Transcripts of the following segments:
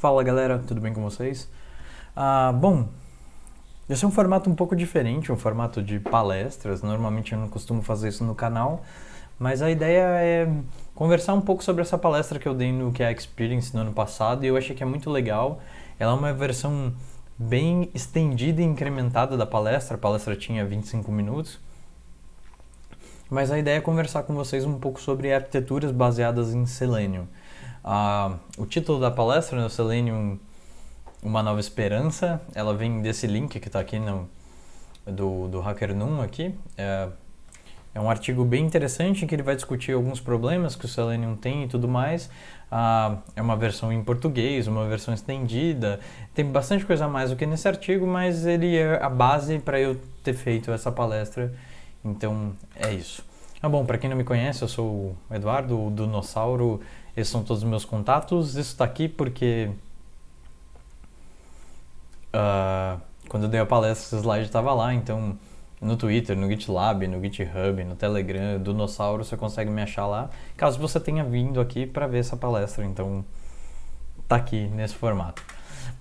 Fala galera, tudo bem com vocês? Ah, bom, esse é um formato um pouco diferente, um formato de palestras. Normalmente eu não costumo fazer isso no canal, mas a ideia é conversar um pouco sobre essa palestra que eu dei no QA Experience no ano passado e eu achei que é muito legal. Ela é uma versão bem estendida e incrementada da palestra. A palestra tinha 25 minutos. Mas a ideia é conversar com vocês um pouco sobre arquiteturas baseadas em Selenium o título da palestra, né, o Selenium, Uma Nova Esperança, ela vem desse link que está aqui no, do, do HackerNum aqui. É, é, um artigo bem interessante em que ele vai discutir alguns problemas que o Selenium tem e tudo mais. é uma versão em português, uma versão estendida, tem bastante coisa a mais do que nesse artigo, mas ele é a base para eu ter feito essa palestra. Então, é isso. Ah, bom, para quem não me conhece, eu sou o Eduardo, o Dinossauro esses são todos os meus contatos. Isso está aqui porque uh, quando eu dei a palestra, esse slide estava lá. Então, no Twitter, no GitLab, no GitHub, no Telegram, do Nossauro, você consegue me achar lá. Caso você tenha vindo aqui para ver essa palestra, então está aqui nesse formato.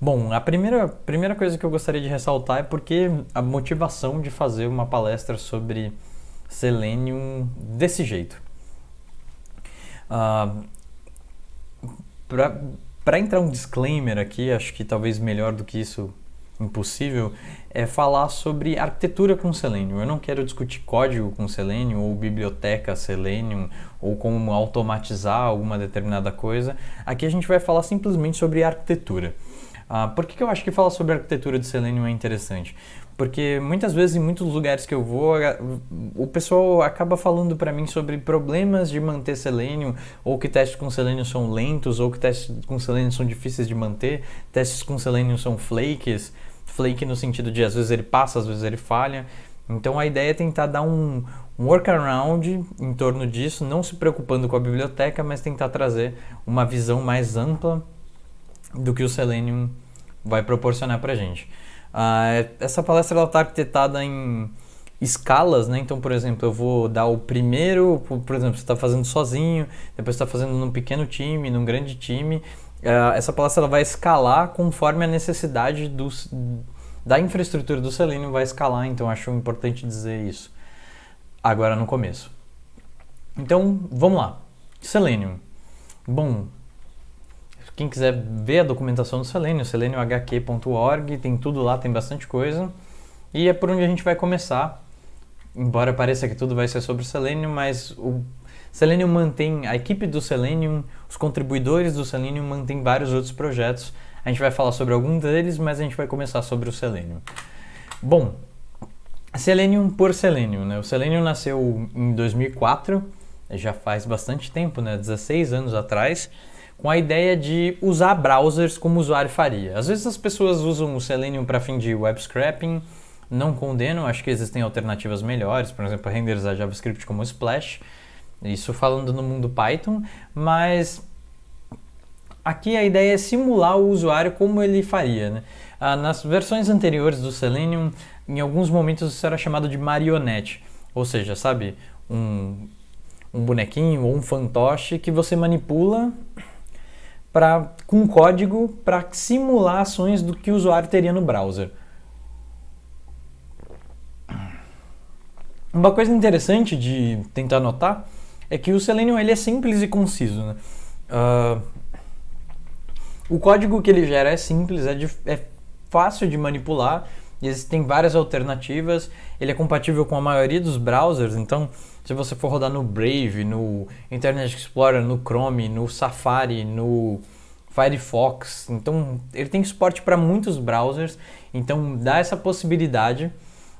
Bom, a primeira, primeira coisa que eu gostaria de ressaltar é porque a motivação de fazer uma palestra sobre Selenium desse jeito. Uh, para entrar um disclaimer aqui, acho que talvez melhor do que isso impossível, é falar sobre arquitetura com Selenium. Eu não quero discutir código com Selenium ou biblioteca Selenium ou como automatizar alguma determinada coisa. Aqui a gente vai falar simplesmente sobre arquitetura. Ah, por que, que eu acho que falar sobre arquitetura de Selenium é interessante? Porque muitas vezes em muitos lugares que eu vou, o pessoal acaba falando para mim sobre problemas de manter selênio, ou que testes com selênio são lentos, ou que testes com selênio são difíceis de manter, testes com selênio são flakes, flake no sentido de às vezes ele passa, às vezes ele falha. Então a ideia é tentar dar um, um workaround em torno disso, não se preocupando com a biblioteca, mas tentar trazer uma visão mais ampla do que o Selenium vai proporcionar para gente. Ah, é, essa palestra ela está arquitetada em escalas, né? Então, por exemplo, eu vou dar o primeiro, por exemplo, você está fazendo sozinho, depois está fazendo num pequeno time, num grande time. Ah, essa palestra ela vai escalar conforme a necessidade do, da infraestrutura do Selenium vai escalar. Então, acho importante dizer isso agora no começo. Então, vamos lá. Selenium. Bom, quem quiser ver a documentação do Selenium, seleniumhq.org, tem tudo lá, tem bastante coisa. E é por onde a gente vai começar. Embora pareça que tudo vai ser sobre o Selenium, mas o Selenium mantém a equipe do Selenium, os contribuidores do Selenium mantêm vários outros projetos. A gente vai falar sobre alguns deles, mas a gente vai começar sobre o Selenium. Bom, Selenium por Selenium, né? O Selenium nasceu em 2004, já faz bastante tempo, né? 16 anos atrás com a ideia de usar browsers como o usuário faria. Às vezes as pessoas usam o Selenium para fim de web scraping, não condeno, acho que existem alternativas melhores, por exemplo, renderizar JavaScript como Splash, isso falando no mundo Python, mas aqui a ideia é simular o usuário como ele faria. Né? Ah, nas versões anteriores do Selenium, em alguns momentos isso era chamado de marionete, ou seja, sabe, um, um bonequinho ou um fantoche que você manipula pra, com código para simular ações do que o usuário teria no browser. Uma coisa interessante de tentar notar é que o Selenium ele é simples e conciso. Né? Uh, o código que ele gera é simples, é, de, é fácil de manipular, existem várias alternativas, ele é compatível com a maioria dos browsers, então se você for rodar no Brave, no Internet Explorer, no Chrome, no Safari, no Firefox, então ele tem suporte para muitos browsers, então dá essa possibilidade.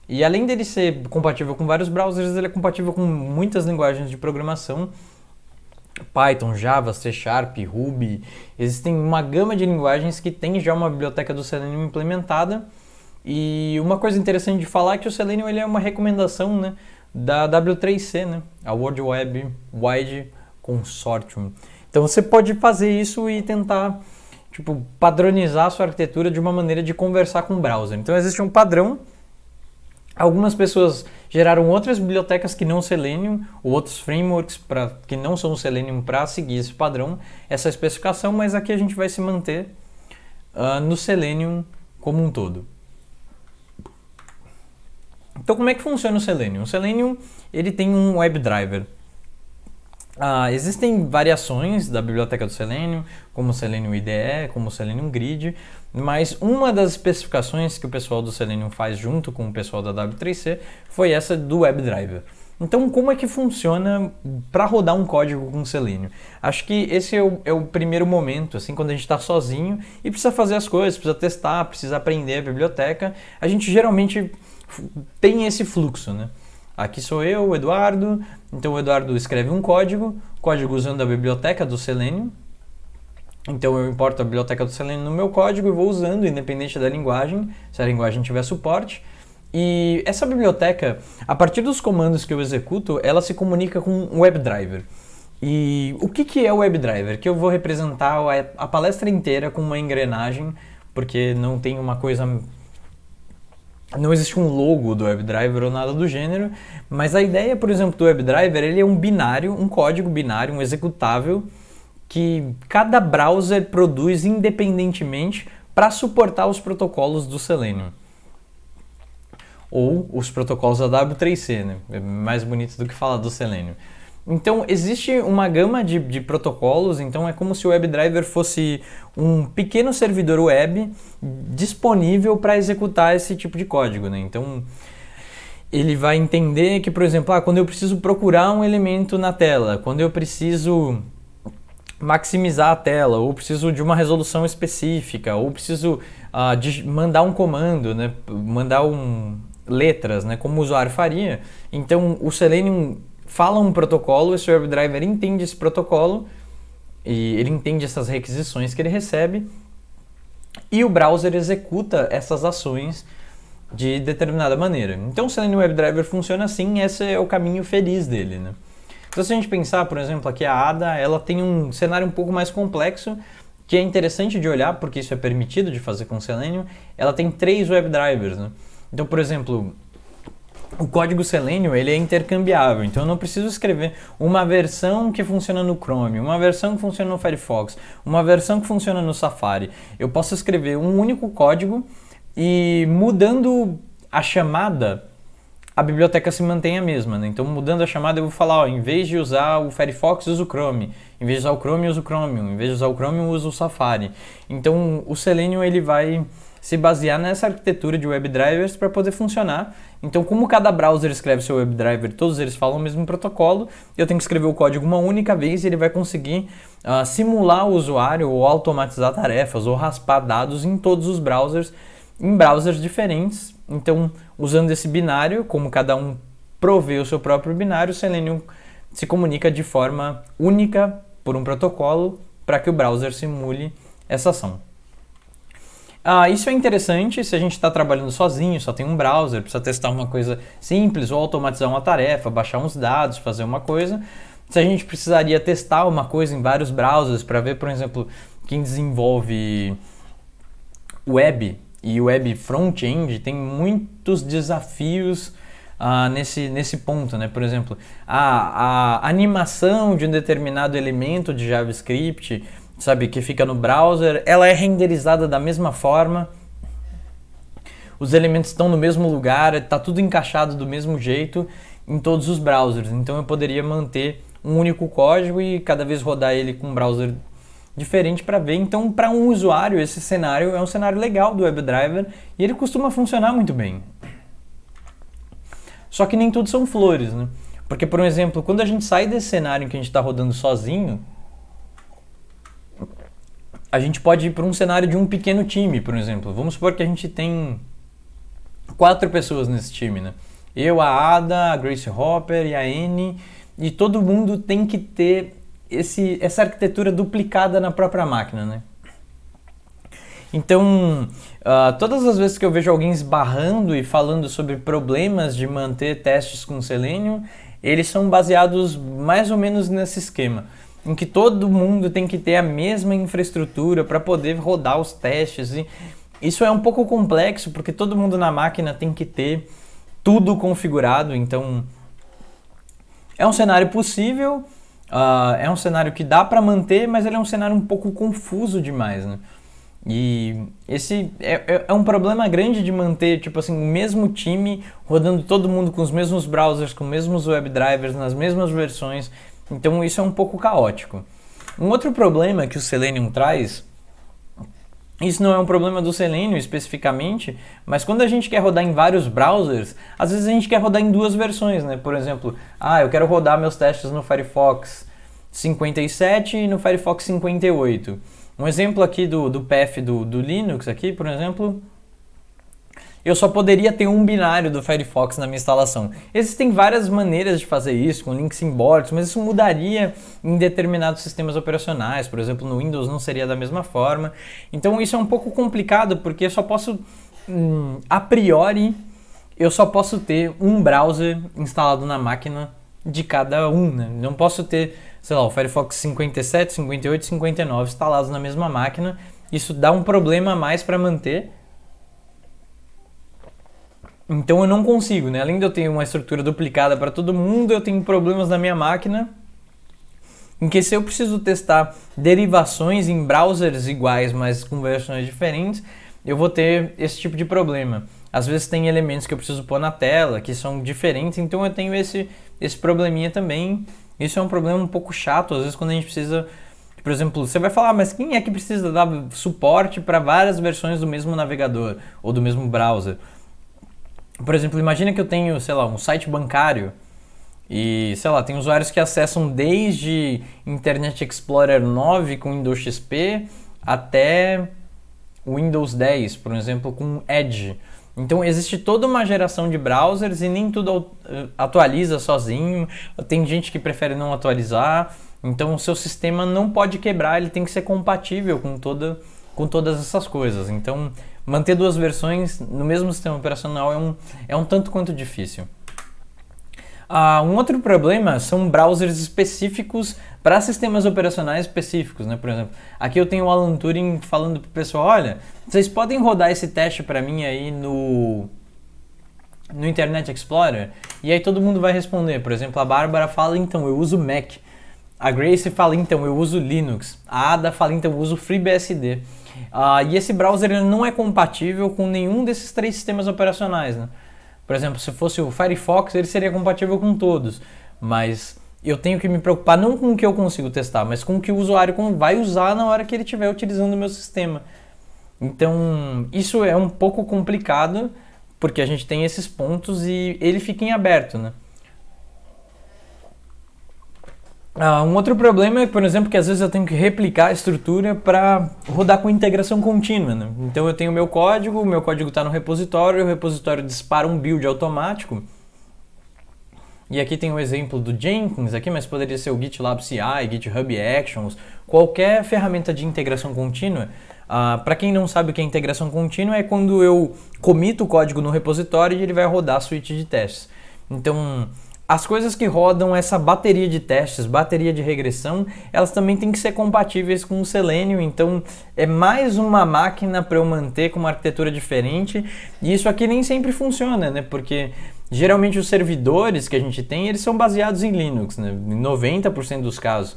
E além dele ser compatível com vários browsers, ele é compatível com muitas linguagens de programação. Python, Java, C Sharp, Ruby, existem uma gama de linguagens que tem já uma biblioteca do Selenium implementada. E uma coisa interessante de falar é que o Selenium ele é uma recomendação, né? da W3C, né? a World Web Wide Consortium. Então você pode fazer isso e tentar tipo, padronizar a sua arquitetura de uma maneira de conversar com o browser. Então existe um padrão. Algumas pessoas geraram outras bibliotecas que não Selenium, ou outros frameworks pra, que não são Selenium para seguir esse padrão, essa especificação, mas aqui a gente vai se manter uh, no Selenium como um todo. Então como é que funciona o Selenium? O Selenium ele tem um WebDriver. Ah, existem variações da biblioteca do Selenium, como o Selenium IDE, como o Selenium Grid, mas uma das especificações que o pessoal do Selenium faz junto com o pessoal da W3C foi essa do WebDriver. Então, como é que funciona para rodar um código com Selenium? Acho que esse é o, é o primeiro momento, assim, quando a gente está sozinho e precisa fazer as coisas, precisa testar, precisa aprender a biblioteca. A gente geralmente tem esse fluxo, né? Aqui sou eu, o Eduardo. Então o Eduardo escreve um código, código usando a biblioteca do Selenium. Então eu importo a biblioteca do Selenium no meu código e vou usando, independente da linguagem, se a linguagem tiver suporte. E essa biblioteca, a partir dos comandos que eu executo, ela se comunica com o WebDriver. E o que, que é o WebDriver? Que eu vou representar a palestra inteira com uma engrenagem, porque não tem uma coisa não existe um logo do WebDriver ou nada do gênero, mas a ideia, por exemplo, do WebDriver, ele é um binário, um código binário, um executável que cada browser produz independentemente para suportar os protocolos do Selenium. Ou os protocolos da W3C, né? É mais bonito do que falar do Selenium. Então, existe uma gama de, de, protocolos, então é como se o WebDriver fosse um pequeno servidor web disponível para executar esse tipo de código. Né? Então, ele vai entender que, por exemplo, ah, quando eu preciso procurar um elemento na tela, quando eu preciso maximizar a tela, ou preciso de uma resolução específica, ou preciso ah, mandar um comando, né? mandar um, letras, né, como o usuário faria. Então, o Selenium fala um protocolo, esse web driver entende esse protocolo e ele entende essas requisições que ele recebe e o browser executa essas ações de determinada maneira. Então, o CNN WebDriver funciona assim, esse é o caminho feliz dele, né? Então, se a gente pensar, por exemplo, aqui a ADA, ela tem um cenário um pouco mais complexo, que é interessante de olhar, porque isso é permitido de fazer com o Selenium. Ela tem três WebDrivers, né? Então, por exemplo, o código Selenium ele é intercambiável, então eu não preciso escrever uma versão que funciona no Chrome, uma versão que funciona no Firefox, uma versão que funciona no Safari. Eu posso escrever um único código e mudando a chamada, a biblioteca se mantém a mesma. Né? Então, mudando a chamada, eu vou falar: ó, em vez de usar o Firefox, uso o Chrome. Em vez de usar o Chrome, uso o Chromium. Em vez de usar o Chromium, uso o Safari. Então, o Selenium ele vai se basear nessa arquitetura de WebDrivers para poder funcionar então, como cada browser escreve seu WebDriver, todos eles falam o mesmo protocolo, eu tenho que escrever o código uma única vez e ele vai conseguir uh, simular o usuário ou automatizar tarefas ou raspar dados em todos os browsers, em browsers diferentes. Então, usando esse binário, como cada um provê o seu próprio binário, o Selenium se comunica de forma única por um protocolo para que o browser simule essa ação. Ah, isso é interessante se a gente está trabalhando sozinho, só tem um browser, precisa testar uma coisa simples ou automatizar uma tarefa, baixar uns dados, fazer uma coisa. Se a gente precisaria testar uma coisa em vários browsers para ver, por exemplo, quem desenvolve web e web front-end tem muitos desafios ah, nesse, nesse ponto, né? Por exemplo, a, a animação de um determinado elemento de JavaScript sabe, que fica no browser, ela é renderizada da mesma forma. Os elementos estão no mesmo lugar, está tudo encaixado do mesmo jeito em todos os browsers. Então eu poderia manter um único código e cada vez rodar ele com um browser diferente para ver. Então, para um usuário, esse cenário é um cenário legal do WebDriver e ele costuma funcionar muito bem. Só que nem tudo são flores, né? Porque, por exemplo, quando a gente sai desse cenário em que a gente está rodando sozinho, a gente pode ir para um cenário de um pequeno time, por exemplo. Vamos supor que a gente tem quatro pessoas nesse time, né? Eu, a Ada, a Grace Hopper e a Anne, e todo mundo tem que ter esse, essa arquitetura duplicada na própria máquina, né? Então, uh, todas as vezes que eu vejo alguém esbarrando e falando sobre problemas de manter testes com Selenium, eles são baseados mais ou menos nesse esquema em que todo mundo tem que ter a mesma infraestrutura para poder rodar os testes. E isso é um pouco complexo, porque todo mundo na máquina tem que ter tudo configurado, então é um cenário possível, uh, é um cenário que dá para manter, mas ele é um cenário um pouco confuso demais, né? E esse é, é, é, um problema grande de manter, tipo assim, o mesmo time rodando todo mundo com os mesmos browsers, com os mesmos web drivers, nas mesmas versões. Então isso é um pouco caótico. Um outro problema que o selenium traz, isso não é um problema do selenium especificamente, mas quando a gente quer rodar em vários browsers, às vezes a gente quer rodar em duas versões, né? Por exemplo, ah, eu quero rodar meus testes no Firefox 57 e no Firefox 58. Um exemplo aqui do, do PF do, do Linux aqui, por exemplo, eu só poderia ter um binário do Firefox na minha instalação. Existem várias maneiras de fazer isso, com links em simbólicos, mas isso mudaria em determinados sistemas operacionais. Por exemplo, no Windows não seria da mesma forma. Então isso é um pouco complicado, porque eu só posso, hum, a priori, eu só posso ter um browser instalado na máquina de cada um, né? Não posso ter, sei lá, o Firefox 57, 58, 59 instalados na mesma máquina. Isso dá um problema a mais para manter, então eu não consigo, né? Além de eu ter uma estrutura duplicada para todo mundo, eu tenho problemas na minha máquina. Em que se eu preciso testar derivações em browsers iguais, mas com versões diferentes, eu vou ter esse tipo de problema. Às vezes tem elementos que eu preciso pôr na tela que são diferentes, então eu tenho esse, esse probleminha também. Isso é um problema um pouco chato, às vezes quando a gente precisa por exemplo, você vai falar, ah, mas quem é que precisa dar suporte para várias versões do mesmo navegador ou do mesmo browser? Por exemplo, imagina que eu tenho, sei lá, um site bancário e, sei lá, tem usuários que acessam desde Internet Explorer 9 com Windows XP até Windows 10, por exemplo, com Edge. Então existe toda uma geração de browsers e nem tudo eh, atualiza sozinho. Tem gente que prefere não atualizar. Então o seu sistema não pode quebrar, ele tem que ser compatível com toda com todas essas coisas. Então manter duas versões no mesmo sistema operacional é um, é um tanto quanto difícil. Uh, um outro problema são browsers específicos para sistemas operacionais específicos, né? Por exemplo, aqui eu tenho o Alan Turing falando para o pessoal, olha, vocês podem rodar esse teste para mim aí no no Internet Explorer? E aí todo mundo vai responder. Por exemplo, a Bárbara fala, então eu uso Mac. A Grace fala, então eu uso Linux. A Ada fala, então eu uso FreeBSD. Ah, e esse browser ele não é compatível com nenhum desses três sistemas operacionais. Né? Por exemplo, se fosse o Firefox, ele seria compatível com todos, mas eu tenho que me preocupar não com o que eu consigo testar, mas com o que o usuário vai usar na hora que ele estiver utilizando o meu sistema. Então, isso é um pouco complicado, porque a gente tem esses pontos e ele fica em aberto, né? Ah, um outro problema é, por exemplo, que às vezes eu tenho que replicar a estrutura para rodar com integração contínua. Né? Então eu tenho meu código, meu código está no repositório, o repositório dispara um build automático. E aqui tem o um exemplo do Jenkins aqui, mas poderia ser o GitLab CI, GitHub Actions, qualquer ferramenta de integração contínua. Uh, ah, para quem não sabe o que é integração contínua, é quando eu comito o código no repositório e ele vai rodar a suíte de testes. Então, as coisas que rodam essa bateria de testes, bateria de regressão, elas também têm que ser compatíveis com o Selenium, então é mais uma máquina para eu manter com uma arquitetura diferente. E isso aqui nem sempre funciona, né? Porque geralmente os servidores que a gente tem, eles são baseados em Linux, né? Em 90% dos casos.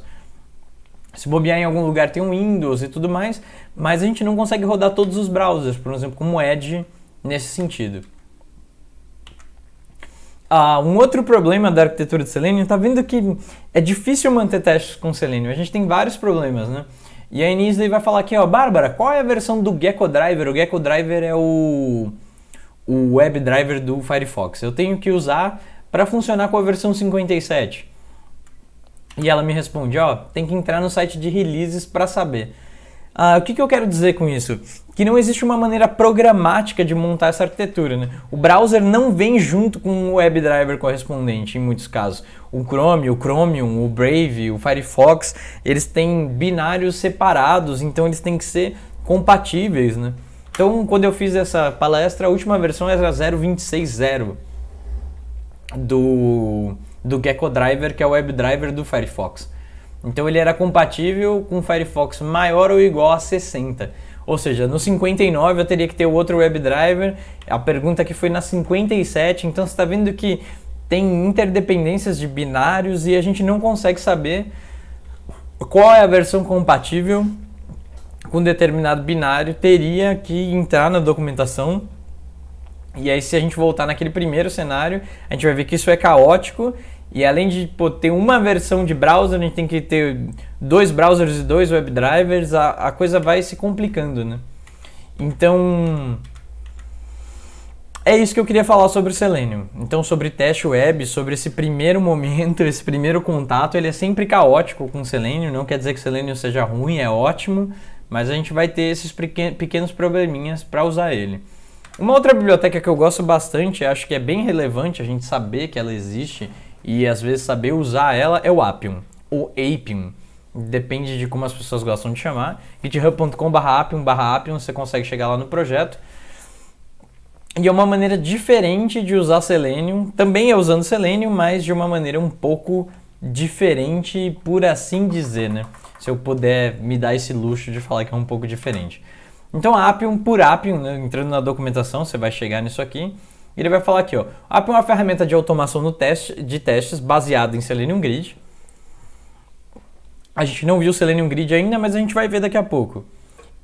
Se bobear em algum lugar tem um Windows e tudo mais, mas a gente não consegue rodar todos os browsers, por exemplo, como Edge nesse sentido. Ah, um outro problema da arquitetura de Selenium tá vendo que é difícil manter testes com Selenium. A gente tem vários problemas, né? E a Inisley vai falar aqui, ó, Bárbara, qual é a versão do Gecko Driver? O Gecko Driver é o, o web driver do Firefox. Eu tenho que usar para funcionar com a versão 57. E ela me responde, ó, tem que entrar no site de releases para saber. Ah, o que, que eu quero dizer com isso? que não existe uma maneira programática de montar essa arquitetura. Né? O browser não vem junto com o WebDriver correspondente em muitos casos. O Chrome, o Chromium, o Brave, o Firefox, eles têm binários separados, então eles têm que ser compatíveis. Né? Então, quando eu fiz essa palestra, a última versão era 0.26.0 do, do Gecko Driver, que é o WebDriver do Firefox. Então ele era compatível com Firefox maior ou igual a 60. Ou seja, no 59 eu teria que ter o outro WebDriver, a pergunta que foi na 57, então você está vendo que tem interdependências de binários e a gente não consegue saber qual é a versão compatível com determinado binário, teria que entrar na documentação. E aí, se a gente voltar naquele primeiro cenário, a gente vai ver que isso é caótico e além de pô, ter uma versão de browser, a gente tem que ter dois browsers e dois web a, a coisa vai se complicando, né? Então, é isso que eu queria falar sobre o Selenium. Então, sobre teste web, sobre esse primeiro momento, esse primeiro contato, ele é sempre caótico com o Selenium. Não quer dizer que o Selenium seja ruim, é ótimo, mas a gente vai ter esses pequenos probleminhas para usar ele. Uma outra biblioteca que eu gosto bastante, acho que é bem relevante a gente saber que ela existe e às vezes saber usar ela é o Appium ou Appium. Depende de como as pessoas gostam de chamar. github.com.br Appium, Appium, você consegue chegar lá no projeto. E é uma maneira diferente de usar Selenium. Também é usando Selenium, mas de uma maneira um pouco diferente, por assim dizer, né? Se eu puder me dar esse luxo de falar que é um pouco diferente. Então, Appium por Appium, né? entrando na documentação, você vai chegar nisso aqui. Ele vai falar aqui, ó, App é uma ferramenta de automação teste, de testes baseada em Selenium Grid. A gente não viu Selenium Grid ainda, mas a gente vai ver daqui a pouco.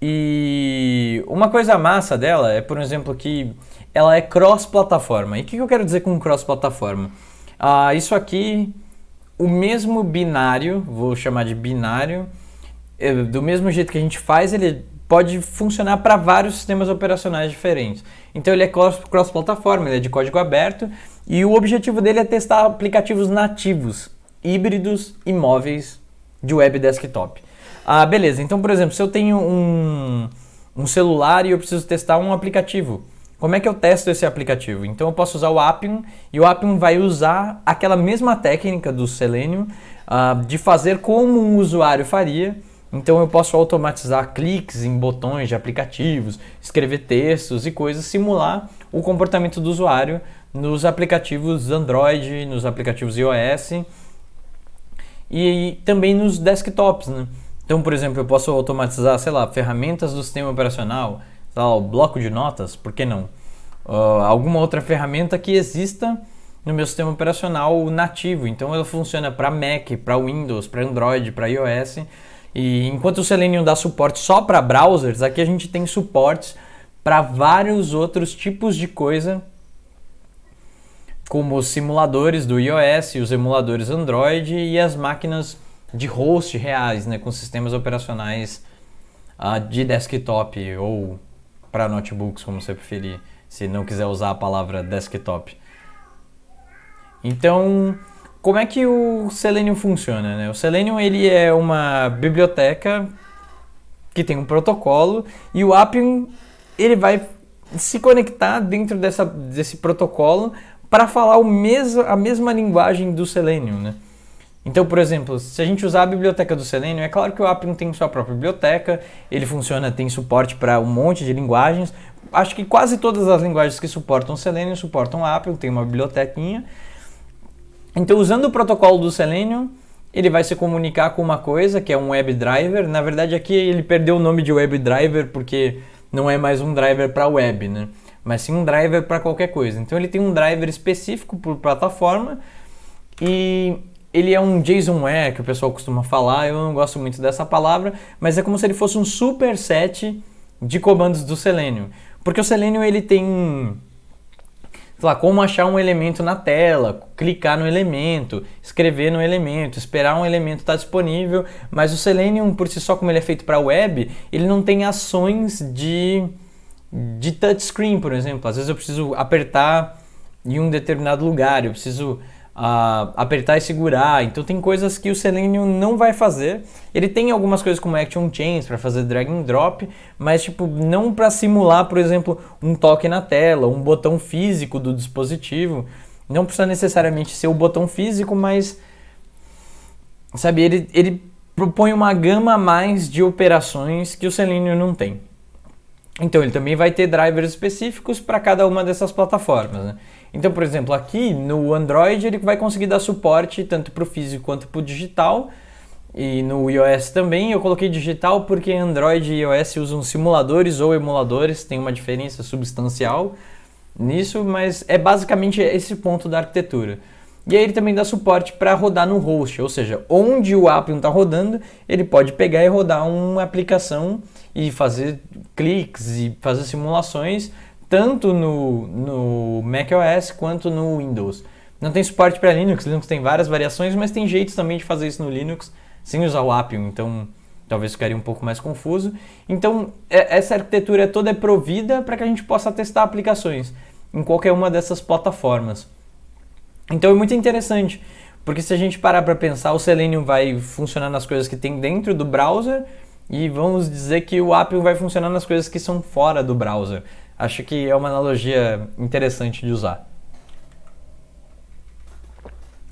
E uma coisa massa dela é, por exemplo, que ela é cross-plataforma. E o que eu quero dizer com cross-plataforma? Ah, isso aqui, o mesmo binário, vou chamar de binário, eh, do mesmo jeito que a gente faz ele pode funcionar para vários sistemas operacionais diferentes. Então ele é cross-plataforma, ele é de código aberto e o objetivo dele é testar aplicativos nativos, híbridos e móveis de web desktop. Ah, beleza. Então, por exemplo, se eu tenho um, um celular e eu preciso testar um aplicativo, como é que eu testo esse aplicativo? Então eu posso usar o Appium e o Appium vai usar aquela mesma técnica do Selenium ah, de fazer como um usuário faria então eu posso automatizar cliques em botões de aplicativos, escrever textos e coisas, simular o comportamento do usuário nos aplicativos Android, nos aplicativos iOS e também nos desktops. Né? Então, por exemplo, eu posso automatizar, sei lá, ferramentas do sistema operacional, lá, o bloco de notas, por que não? Uh, alguma outra ferramenta que exista no meu sistema operacional nativo. Então ela funciona para Mac, para Windows, para Android, para iOS. E enquanto o Selenium dá suporte só para browsers, aqui a gente tem suportes para vários outros tipos de coisa, como os simuladores do iOS, os emuladores Android e as máquinas de host reais, né, com sistemas operacionais uh, de desktop ou para notebooks, como você preferir, se não quiser usar a palavra desktop. Então, como é que o Selenium funciona? Né? O Selenium ele é uma biblioteca que tem um protocolo e o Appium ele vai se conectar dentro dessa, desse protocolo para falar o a mesma linguagem do Selenium, né? Então, por exemplo, se a gente usar a biblioteca do Selenium, é claro que o Appium tem sua própria biblioteca, ele funciona, tem suporte para um monte de linguagens. Acho que quase todas as linguagens que suportam Selenium suportam Appium, tem uma bibliotequinha. Então, usando o protocolo do Selenium, ele vai se comunicar com uma coisa que é um WebDriver. Na verdade, aqui ele perdeu o nome de WebDriver porque não é mais um driver para web, né? mas sim um driver para qualquer coisa. Então, ele tem um driver específico por plataforma e ele é um JSONware que o pessoal costuma falar. Eu não gosto muito dessa palavra, mas é como se ele fosse um superset de comandos do Selenium, porque o Selenium ele tem sei lá, como achar um elemento na tela, clicar no elemento, escrever no elemento, esperar um elemento estar tá disponível, mas o Selenium por si só como ele é feito para web, ele não tem ações de de touchscreen, por exemplo. Às vezes eu preciso apertar em um determinado lugar, eu preciso apertar e segurar. Então tem coisas que o Selenium não vai fazer. Ele tem algumas coisas como Action Chains para fazer drag and drop, mas tipo não para simular, por exemplo, um toque na tela, um botão físico do dispositivo. Não precisa necessariamente ser o botão físico, mas sabe, ele, ele propõe uma gama a mais de operações que o Selenium não tem. Então ele também vai ter drivers específicos para cada uma dessas plataformas. Né? Então, por exemplo, aqui no Android ele vai conseguir dar suporte tanto para o físico quanto para o digital. E no iOS também eu coloquei digital porque Android e iOS usam simuladores ou emuladores, tem uma diferença substancial nisso, mas é basicamente esse ponto da arquitetura. E aí ele também dá suporte para rodar no host, ou seja, onde o Appium está rodando, ele pode pegar e rodar uma aplicação e fazer cliques e fazer simulações tanto no, no macOS quanto no Windows. Não tem suporte para Linux, Linux tem várias variações, mas tem jeitos também de fazer isso no Linux sem usar o Appium, então talvez ficaria um pouco mais confuso. Então, é, essa arquitetura toda é provida para que a gente possa testar aplicações em qualquer uma dessas plataformas. Então é muito interessante, porque se a gente parar para pensar, o Selenium vai funcionar nas coisas que tem dentro do browser e vamos dizer que o Appium vai funcionar nas coisas que são fora do browser. Acho que é uma analogia interessante de usar.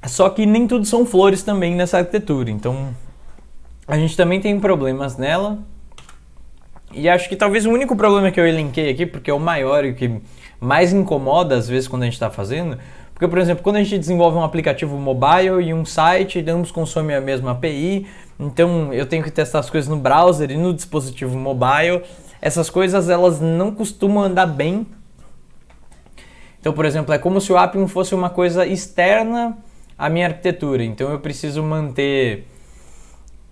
Só que nem tudo são flores também nessa arquitetura, então a gente também tem problemas nela. E acho que talvez o único problema que eu elenquei aqui, porque é o maior e o que mais incomoda às vezes quando a gente está fazendo, porque, por exemplo, quando a gente desenvolve um aplicativo mobile e um site, ambos consomem a mesma API, então eu tenho que testar as coisas no browser e no dispositivo mobile essas coisas elas não costumam andar bem. Então, por exemplo, é como se o Appium fosse uma coisa externa à minha arquitetura. Então, eu preciso manter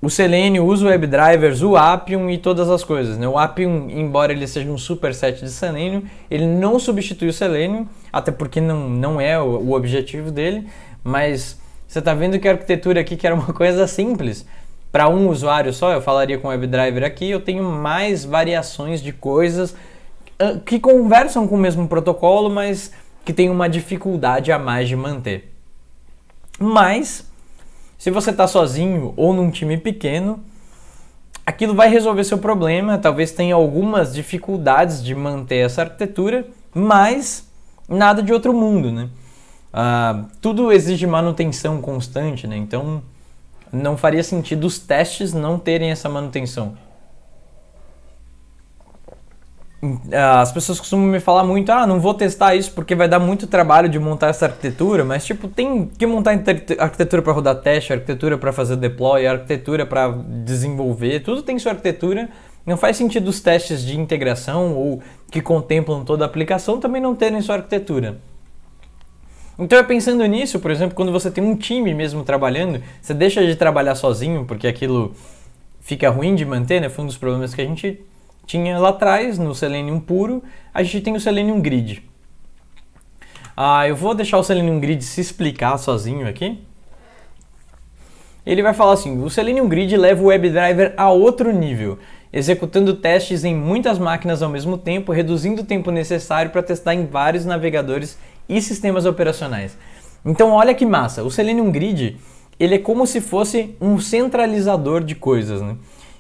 o Selenium, os WebDrivers, o Appium e todas as coisas. Né? O Appium, embora ele seja um superset de Selenium, ele não substitui o Selenium, até porque não, não é o, o objetivo dele, mas você está vendo que a arquitetura aqui, que era uma coisa simples, para um usuário só, eu falaria com o WebDriver aqui, eu tenho mais variações de coisas ah, que conversam com o mesmo protocolo, mas que tem uma dificuldade a mais de manter. Mas, se você está sozinho ou num time pequeno, aquilo vai resolver seu problema. Talvez tenha algumas dificuldades de manter essa arquitetura, mas nada de outro mundo, né? Uh, tudo exige manutenção constante, né? Então, não faria sentido os testes não terem essa manutenção. As pessoas costumam me falar muito, ah, não vou testar isso porque vai dar muito trabalho de montar essa arquitetura, mas tipo, tem que montar arquitetura para rodar teste, arquitetura para fazer deploy, arquitetura para desenvolver, tudo tem sua arquitetura. Não faz sentido os testes de integração ou que contemplam toda a aplicação também não terem sua arquitetura. Então, pensando nisso, por exemplo, quando você tem um time mesmo trabalhando, você deixa de trabalhar sozinho, porque aquilo fica ruim de manter, né? Foi um dos problemas que a gente tinha lá atrás, no Selenium puro, a gente tem o Selenium Grid. Ah, eu vou deixar o Selenium Grid se explicar sozinho aqui. Ele vai falar assim: o Selenium Grid leva o WebDriver a outro nível, executando testes em muitas máquinas ao mesmo tempo, reduzindo o tempo necessário para testar em vários navegadores e sistemas operacionais. Então olha que massa, o Selenium Grid ele é como se fosse um centralizador de coisas, né?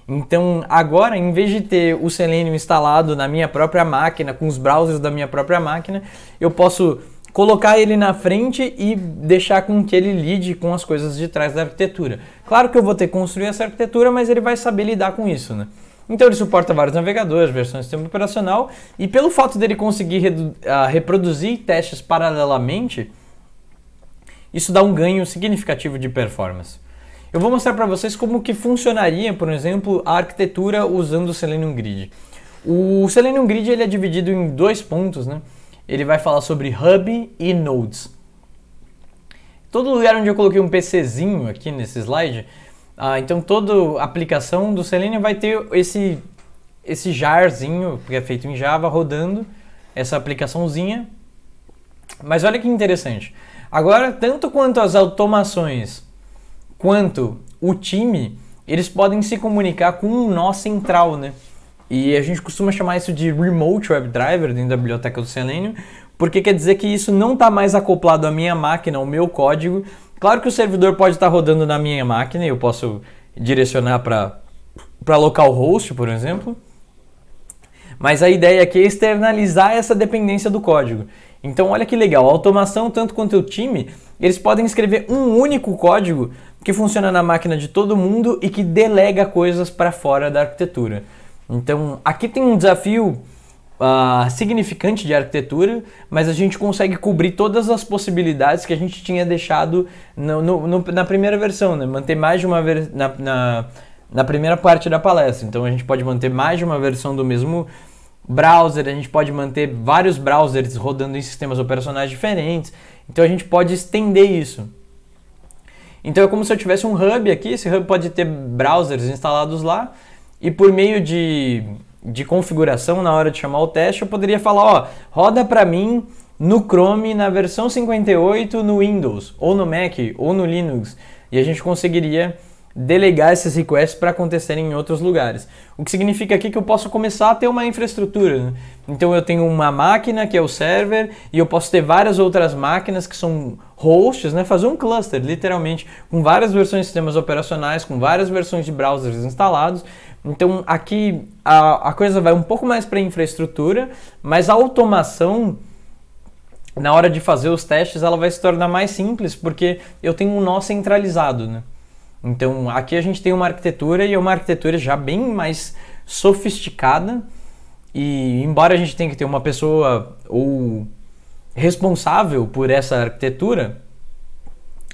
Então agora, em vez de ter o Selenium instalado na minha própria máquina, com os browsers da minha própria máquina, eu posso colocar ele na frente e deixar com que ele lide com as coisas de trás da arquitetura. Claro que eu vou ter que construir essa arquitetura, mas ele vai saber lidar com isso, né? Então ele suporta vários navegadores, versões do sistema operacional, e pelo fato dele conseguir uh, reproduzir testes paralelamente, isso dá um ganho significativo de performance. Eu vou mostrar para vocês como que funcionaria, por exemplo, a arquitetura usando o Selenium Grid. O Selenium Grid ele é dividido em dois pontos, né? Ele vai falar sobre Hub e Nodes. Todo lugar onde eu coloquei um PCzinho aqui nesse slide, ah, então toda aplicação do Selenium vai ter esse, esse jarzinho, que é feito em Java, rodando essa aplicaçãozinha. Mas olha que interessante. Agora, tanto quanto as automações, quanto o time, eles podem se comunicar com um nó central, né? E a gente costuma chamar isso de Remote WebDriver dentro da biblioteca do Selenium, porque quer dizer que isso não está mais acoplado à minha máquina, ao meu código, Claro que o servidor pode estar tá rodando na minha máquina e eu posso direcionar para localhost, por exemplo. Mas a ideia aqui é externalizar essa dependência do código. Então olha que legal, a automação tanto quanto o time, eles podem escrever um único código que funciona na máquina de todo mundo e que delega coisas para fora da arquitetura. Então aqui tem um desafio uh, significante de arquitetura, mas a gente consegue cobrir todas as possibilidades que a gente tinha deixado no, no, no, na primeira versão, né? Manter mais de uma ver na, na, na primeira parte da palestra. Então a gente pode manter mais de uma versão do mesmo browser, a gente pode manter vários browsers rodando em sistemas operacionais diferentes. Então a gente pode estender isso. Então é como se eu tivesse um hub aqui, esse hub pode ter browsers instalados lá e por meio de de configuração na hora de chamar o teste, eu poderia falar, ó, roda para mim no Chrome na versão 58 no Windows, ou no Mac, ou no Linux, e a gente conseguiria delegar esses requests para acontecerem em outros lugares. O que significa aqui que eu posso começar a ter uma infraestrutura. Né? Então eu tenho uma máquina que é o server e eu posso ter várias outras máquinas que são hosts, né? Fazer um cluster, literalmente, com várias versões de sistemas operacionais, com várias versões de browsers instalados, então aqui a, a coisa vai um pouco mais para infraestrutura, mas a automação na hora de fazer os testes ela vai se tornar mais simples porque eu tenho um nó centralizado, né? Então aqui a gente tem uma arquitetura e é uma arquitetura já bem mais sofisticada e embora a gente tenha que ter uma pessoa ou responsável por essa arquitetura,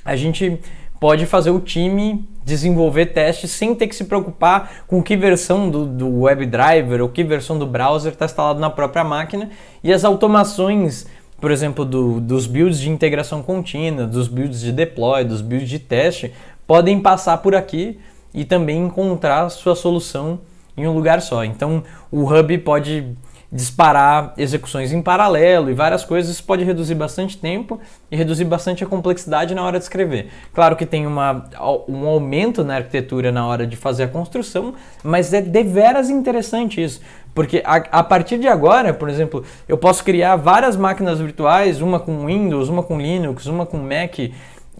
a gente pode fazer o time desenvolver testes sem ter que se preocupar com que versão do, do WebDriver ou que versão do browser está instalado na própria máquina e as automações, por exemplo, do, dos builds de integração contínua, dos builds de deploy, dos builds de teste, podem passar por aqui e também encontrar sua solução em um lugar só. Então, o Hub pode disparar execuções em paralelo e várias coisas, isso pode reduzir bastante tempo e reduzir bastante a complexidade na hora de escrever. Claro que tem uma, um aumento na arquitetura na hora de fazer a construção, mas é deveras interessante isso, porque a, a partir de agora, por exemplo, eu posso criar várias máquinas virtuais, uma com Windows, uma com Linux, uma com Mac,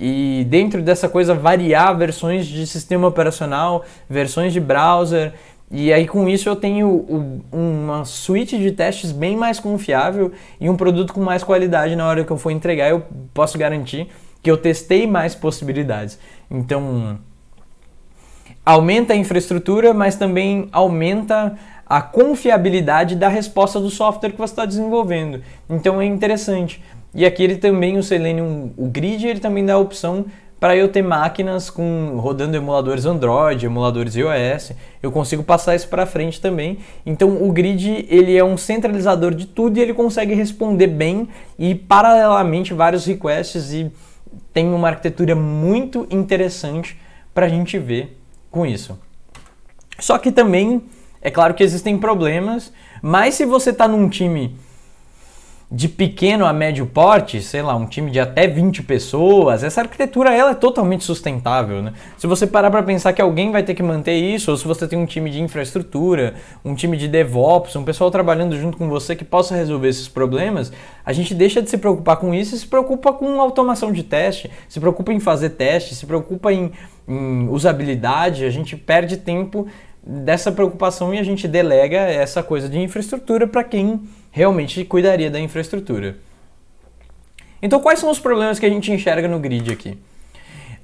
e dentro dessa coisa variar versões de sistema operacional, versões de browser e aí com isso eu tenho uma suíte de testes bem mais confiável e um produto com mais qualidade na hora que eu for entregar, eu posso garantir que eu testei mais possibilidades. Então, aumenta a infraestrutura, mas também aumenta a confiabilidade da resposta do software que você está desenvolvendo. Então é interessante. E aqui ele também, o Selenium, o Grid, ele também dá a opção para eu ter máquinas com rodando emuladores Android, emuladores iOS, eu consigo passar isso para frente também. Então o grid ele é um centralizador de tudo e ele consegue responder bem e paralelamente vários requests e tem uma arquitetura muito interessante para a gente ver com isso. Só que também é claro que existem problemas, mas se você está num time de pequeno a médio porte, sei lá, um time de até 20 pessoas, essa arquitetura ela é totalmente sustentável, né? Se você parar para pensar que alguém vai ter que manter isso, ou se você tem um time de infraestrutura, um time de DevOps, um pessoal trabalhando junto com você que possa resolver esses problemas, a gente deixa de se preocupar com isso e se preocupa com automação de teste, se preocupa em fazer teste, se preocupa em, em usabilidade, a gente perde tempo dessa preocupação e a gente delega essa coisa de infraestrutura para quem realmente cuidaria da infraestrutura. Então, quais são os problemas que a gente enxerga no grid aqui?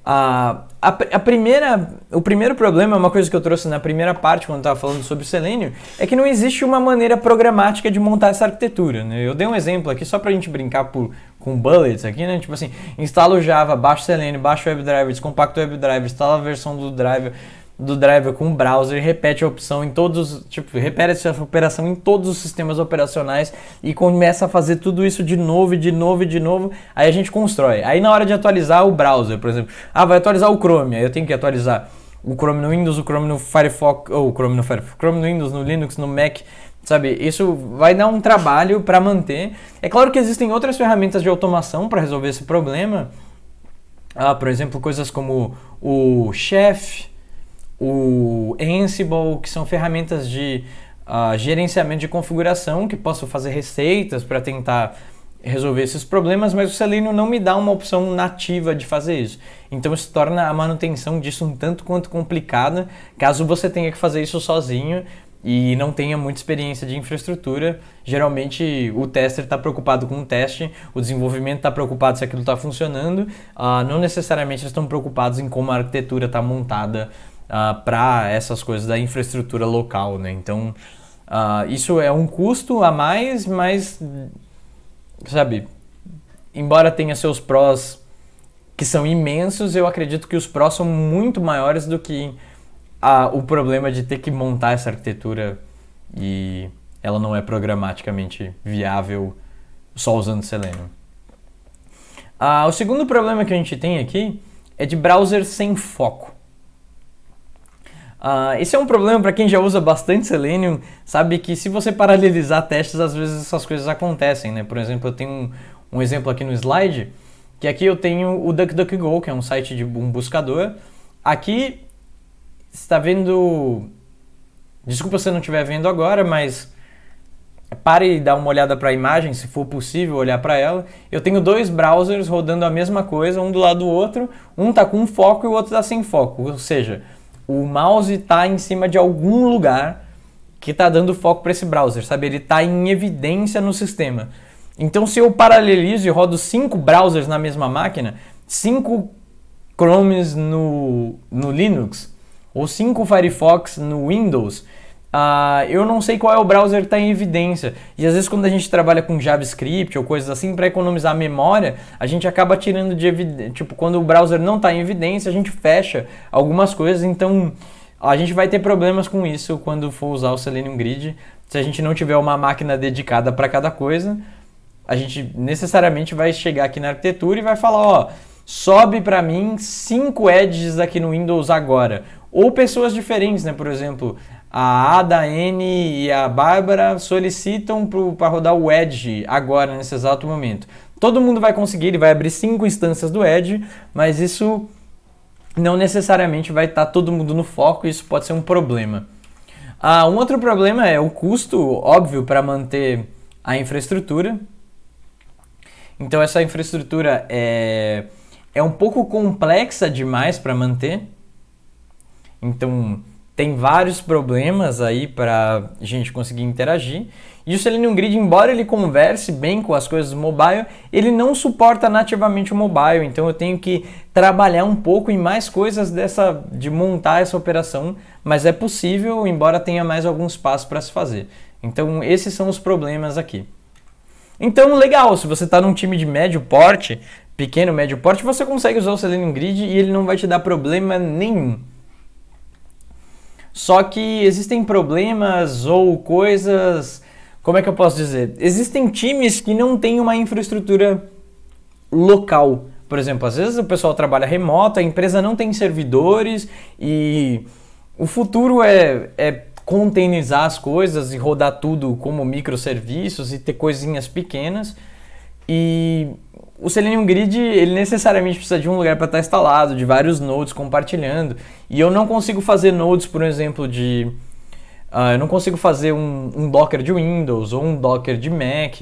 A, a, a, primeira, o primeiro problema, uma coisa que eu trouxe na primeira parte, quando estava falando sobre o Selenium, é que não existe uma maneira programática de montar essa arquitetura. Né? Eu dei um exemplo aqui só para a gente brincar por, com bullets aqui, né? Tipo assim, instala o Java, baixa o Selenium, baixa o WebDriver, descompacta o WebDriver, instala a versão do driver, do driver com o browser, repete a opção em todos, tipo, repete essa operação em todos os sistemas operacionais e começa a fazer tudo isso de novo, de novo, e de novo. Aí a gente constrói. Aí na hora de atualizar o browser, por exemplo, ah, vai atualizar o Chrome, aí eu tenho que atualizar o Chrome no Windows, o Chrome no Firefox, ou o Chrome no Firefox, Chrome no Windows, no Linux, no Mac, sabe? Isso vai dar um trabalho para manter. É claro que existem outras ferramentas de automação para resolver esse problema. Ah, por exemplo, coisas como o Chef, o Ansible, que são ferramentas de uh, gerenciamento de configuração, que posso fazer receitas para tentar resolver esses problemas, mas o Selenium não me dá uma opção nativa de fazer isso. Então isso torna a manutenção disso um tanto quanto complicada, caso você tenha que fazer isso sozinho e não tenha muita experiência de infraestrutura. Geralmente o tester está preocupado com o teste, o desenvolvimento está preocupado se aquilo está funcionando, uh, não necessariamente eles estão preocupados em como a arquitetura está montada uh, ah, para essas coisas da infraestrutura local, né? Então, uh, isso é um custo a mais, mas, sabe, embora tenha seus prós que são imensos, eu acredito que os prós são muito maiores do que a, o problema de ter que montar essa arquitetura e ela não é programaticamente viável só usando Selenium. Ah, o segundo problema que a gente tem aqui é de browser sem foco. Uh, esse é um problema para quem já usa bastante Selenium, sabe que se você paralelizar testes, às vezes essas coisas acontecem, né? Por exemplo, eu tenho um, um exemplo aqui no slide, que aqui eu tenho o DuckDuckGo, que é um site de um buscador. Aqui está vendo... Desculpa se não estiver vendo agora, mas pare e dá uma olhada para a imagem, se for possível olhar para ela. Eu tenho dois browsers rodando a mesma coisa, um do lado do outro, um está com foco e o outro está sem foco, ou seja, o mouse está em cima de algum lugar que está dando foco para esse browser, sabe? Ele está em evidência no sistema. Então, se eu paralelizo e rodo cinco browsers na mesma máquina, cinco Chromes no, no Linux ou cinco Firefox no Windows, Uh, eu não sei qual é o browser que está em evidência. E às vezes, quando a gente trabalha com JavaScript ou coisas assim, para economizar memória, a gente acaba tirando de evidência. Tipo, quando o browser não está em evidência, a gente fecha algumas coisas. Então, a gente vai ter problemas com isso quando for usar o Selenium Grid. Se a gente não tiver uma máquina dedicada para cada coisa, a gente necessariamente vai chegar aqui na arquitetura e vai falar: ó, sobe para mim 5 edges aqui no Windows agora ou pessoas diferentes, né? Por exemplo, a Ada, a N e a Bárbara solicitam para rodar o Edge agora, nesse exato momento. Todo mundo vai conseguir, ele vai abrir cinco instâncias do Edge, mas isso não necessariamente vai estar tá todo mundo no foco isso pode ser um problema. Ah, um outro problema é o custo, óbvio, para manter a infraestrutura. Então essa infraestrutura é, é um pouco complexa demais para manter. Então, tem vários problemas aí para a gente conseguir interagir. E o Selenium Grid, embora ele converse bem com as coisas do mobile, ele não suporta nativamente o mobile, então eu tenho que trabalhar um pouco em mais coisas dessa de montar essa operação, mas é possível, embora tenha mais alguns passos para se fazer. Então, esses são os problemas aqui. Então, legal, se você está num time de médio porte, pequeno, médio porte, você consegue usar o Selenium Grid e ele não vai te dar problema nenhum. Só que existem problemas ou coisas. Como é que eu posso dizer? Existem times que não têm uma infraestrutura local. Por exemplo, às vezes o pessoal trabalha remoto, a empresa não tem servidores e o futuro é, é containerizar as coisas e rodar tudo como microserviços e ter coisinhas pequenas. E o Selenium Grid ele necessariamente precisa de um lugar para estar tá instalado, de vários nodes compartilhando. E eu não consigo fazer nodes, por exemplo, de. Uh, eu não consigo fazer um, um, Docker de Windows ou um Docker de Mac.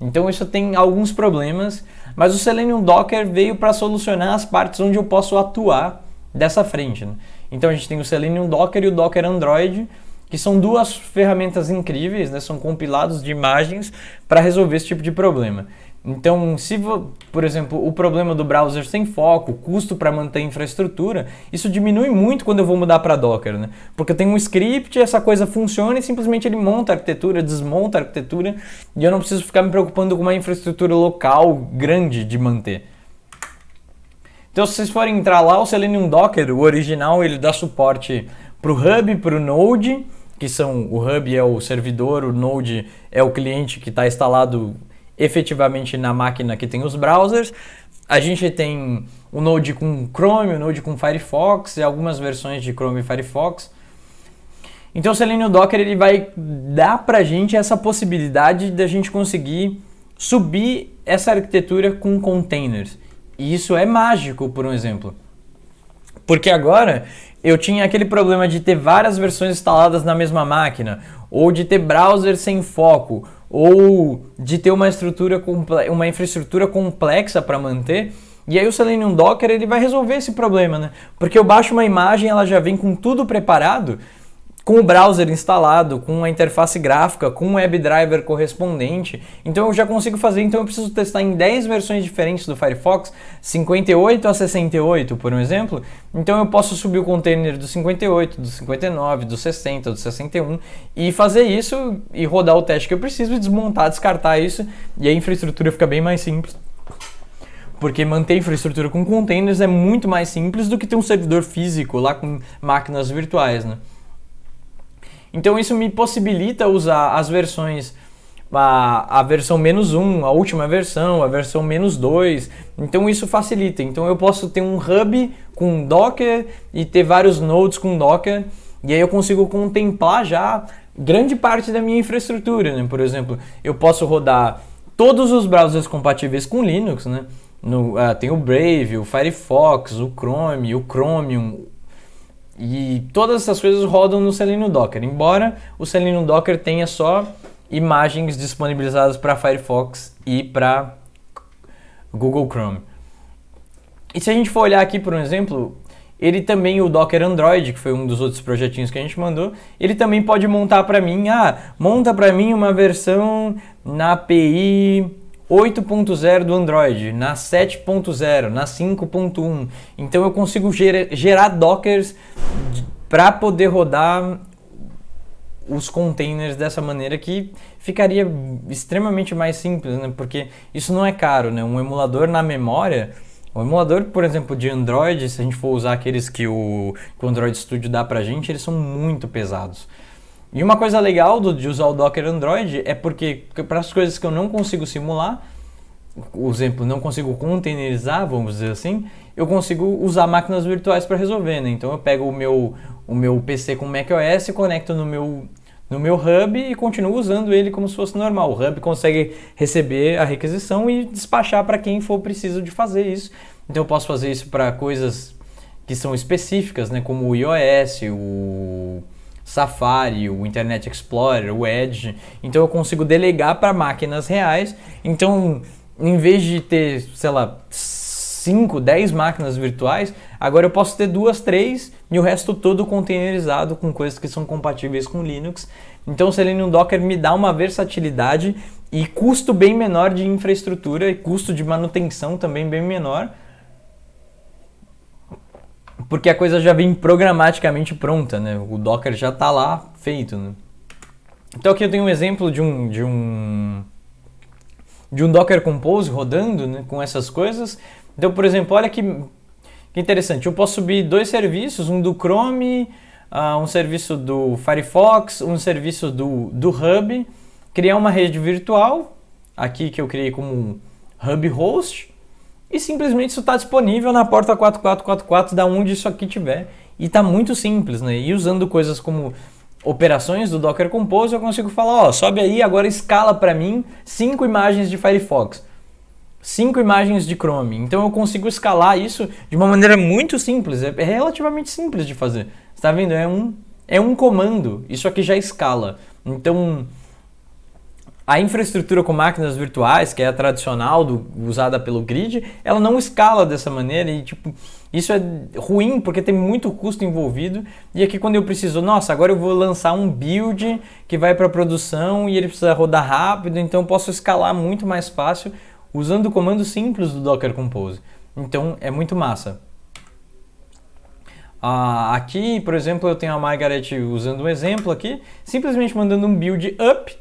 Então isso tem alguns problemas, mas o Selenium Docker veio para solucionar as partes onde eu posso atuar dessa frente. Né? Então a gente tem o Selenium Docker e o Docker Android, que são duas ferramentas incríveis, né? são compilados de imagens para resolver esse tipo de problema. Então, se, por exemplo, o problema do browser sem foco, custo para manter a infraestrutura, isso diminui muito quando eu vou mudar para Docker, né? Porque eu tenho um script, essa coisa funciona e simplesmente ele monta a arquitetura, desmonta a arquitetura, e eu não preciso ficar me preocupando com uma infraestrutura local grande de manter. Então, se vocês forem entrar lá, o Selenium Docker, o original, ele dá suporte para o Hub, para o Node, que são o Hub é o servidor, o Node é o cliente que está instalado efetivamente na máquina que tem os browsers. A gente tem o Node com Chrome, o Node com Firefox e algumas versões de Chrome e Firefox. Então o Selenium Docker ele vai dar para a gente essa possibilidade da gente conseguir subir essa arquitetura com containers. E isso é mágico, por um exemplo. Porque agora eu tinha aquele problema de ter várias versões instaladas na mesma máquina, ou de ter browser sem foco, ou de ter uma estrutura uma infraestrutura complexa para manter. E aí o Selenium Docker ele vai resolver esse problema, né? Porque eu baixo uma imagem, ela já vem com tudo preparado com o browser instalado, com a interface gráfica, com o web driver correspondente. Então eu já consigo fazer, então eu preciso testar em 10 versões diferentes do Firefox, 58 a 68, por um exemplo. Então eu posso subir o container do 58, do 59, do 60, do 61 e fazer isso e rodar o teste que eu preciso, desmontar, descartar isso e a infraestrutura fica bem mais simples porque manter infraestrutura com containers é muito mais simples do que ter um servidor físico lá com máquinas virtuais, né? Então isso me possibilita usar as versões a, a versão menos 1, a última versão, a versão menos 2. Então isso facilita. Então eu posso ter um hub com Docker e ter vários nodes com Docker. E aí eu consigo contemplar já grande parte da minha infraestrutura. Né? Por exemplo, eu posso rodar todos os browsers compatíveis com Linux. Né? No, ah, tem o Brave, o Firefox, o Chrome, o Chromium, e todas essas coisas rodam no Selenium Docker, embora o Selenium Docker tenha só imagens disponibilizadas para Firefox e para Google Chrome. E se a gente for olhar aqui por um exemplo, ele também, o Docker Android, que foi um dos outros projetinhos que a gente mandou, ele também pode montar para mim, ah, monta para mim uma versão na API 8.0 do Android, na 7.0, na 5.1. Então eu consigo gerar dockers para poder rodar os containers dessa maneira que ficaria extremamente mais simples, né? Porque isso não é caro, né? Um emulador na memória, o um emulador, por exemplo, de Android, se a gente for usar aqueles que o, que o Android Studio dá pra gente, eles são muito pesados. E uma coisa legal do, de usar o Docker Android é porque para as coisas que eu não consigo simular, por exemplo, não consigo containerizar, vamos dizer assim, eu consigo usar máquinas virtuais para resolver, né? Então eu pego o meu, o meu PC com macOS, conecto no meu, no meu hub e continuo usando ele como se fosse normal. O hub consegue receber a requisição e despachar para quem for preciso de fazer isso. Então eu posso fazer isso para coisas que são específicas, né? Como o iOS, o Safari, o Internet Explorer, o Edge. Então eu consigo delegar para máquinas reais. Então, em vez de ter, sei lá, 5, 10 máquinas virtuais, agora eu posso ter duas, três e o resto todo containerizado com coisas que são compatíveis com Linux. Então o Selenium Docker me dá uma versatilidade e custo bem menor de infraestrutura e custo de manutenção também bem menor porque a coisa já vem programaticamente pronta, né? O Docker já está lá feito, né? Então aqui eu tenho um exemplo de um de um de um Docker Compose rodando né, com essas coisas. Então, por exemplo, olha que, que interessante. Eu posso subir dois serviços, um do Chrome, uh, um serviço do Firefox, um serviço do, do Hub, criar uma rede virtual, aqui que eu criei como Hub Host, e simplesmente isso está disponível na porta 4444 da onde isso aqui tiver. E está muito simples, né? E usando coisas como operações do Docker Compose, eu consigo falar, ó, sobe aí, agora escala para mim cinco imagens de Firefox, cinco imagens de Chrome. Então eu consigo escalar isso de uma maneira muito simples, é, é relativamente simples de fazer. Está vendo? É um é um comando. Isso aqui já escala. Então a infraestrutura com máquinas virtuais, que é a tradicional do, usada pelo grid, ela não escala dessa maneira e tipo isso é ruim porque tem muito custo envolvido. E aqui quando eu preciso, nossa, agora eu vou lançar um build que vai para produção e ele precisa rodar rápido, então eu posso escalar muito mais fácil usando o comando simples do Docker Compose. Então é muito massa. Ah, aqui, por exemplo, eu tenho a Margaret usando um exemplo aqui, simplesmente mandando um build up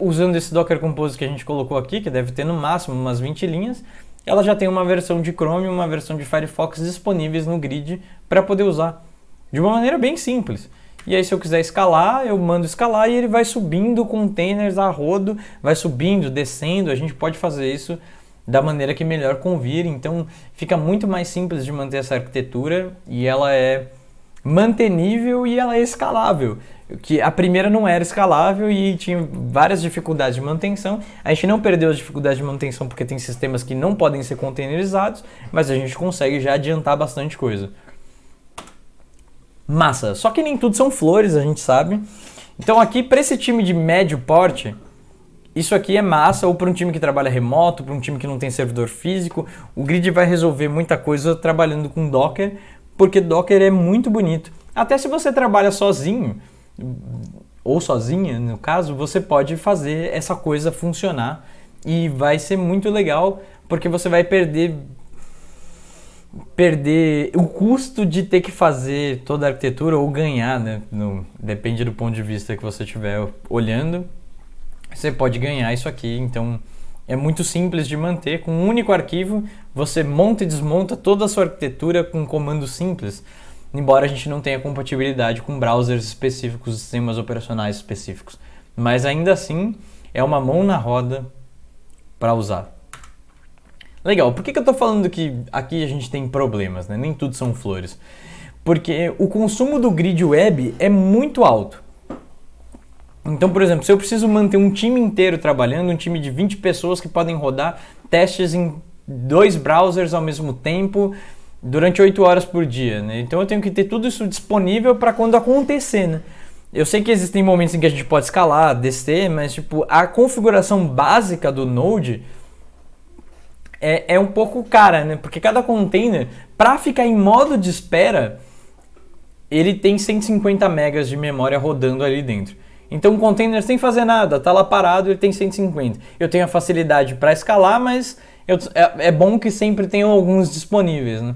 usando esse Docker Compose que a gente colocou aqui, que deve ter no máximo umas 20 linhas, ela já tem uma versão de Chrome e uma versão de Firefox disponíveis no grid para poder usar. De uma maneira bem simples. E aí, se eu quiser escalar, eu mando escalar e ele vai subindo containers a rodo, vai subindo, descendo. A gente pode fazer isso da maneira que melhor convir. Então, fica muito mais simples de manter essa arquitetura e ela é mantenível e ela é escalável. Que a primeira não era escalável e tinha várias dificuldades de manutenção. A gente não perdeu as dificuldades de manutenção porque tem sistemas que não podem ser containerizados, mas a gente consegue já adiantar bastante coisa. Massa. Só que nem tudo são flores, a gente sabe. Então aqui para esse time de médio porte, isso aqui é massa, ou para um time que trabalha remoto, para um time que não tem servidor físico, o grid vai resolver muita coisa trabalhando com Docker, porque Docker é muito bonito. Até se você trabalha sozinho, ou sozinha no caso, você pode fazer essa coisa funcionar e vai ser muito legal, porque você vai perder perder o custo de ter que fazer toda a arquitetura ou ganhar, né? No, depende do ponto de vista que você estiver olhando, você pode ganhar isso aqui. Então, é muito simples de manter, com um único arquivo você monta e desmonta toda a sua arquitetura com um comando simples, embora a gente não tenha compatibilidade com browsers específicos, sistemas operacionais específicos. Mas ainda assim, é uma mão na roda para usar. Legal, por que, que eu estou falando que aqui a gente tem problemas, né? nem tudo são flores? Porque o consumo do grid web é muito alto. Então, por exemplo, se eu preciso manter um time inteiro trabalhando, um time de 20 pessoas que podem rodar testes em dois browsers ao mesmo tempo, durante 8 horas por dia. Né? Então eu tenho que ter tudo isso disponível para quando acontecer. Né? Eu sei que existem momentos em que a gente pode escalar, descer, mas tipo, a configuração básica do Node é, é um pouco cara, né? Porque cada container, para ficar em modo de espera, ele tem 150 megas de memória rodando ali dentro. Então o container sem fazer nada, está lá parado, ele tem 150. Eu tenho a facilidade para escalar, mas eu, é, é, bom que sempre tenham alguns disponíveis. Né?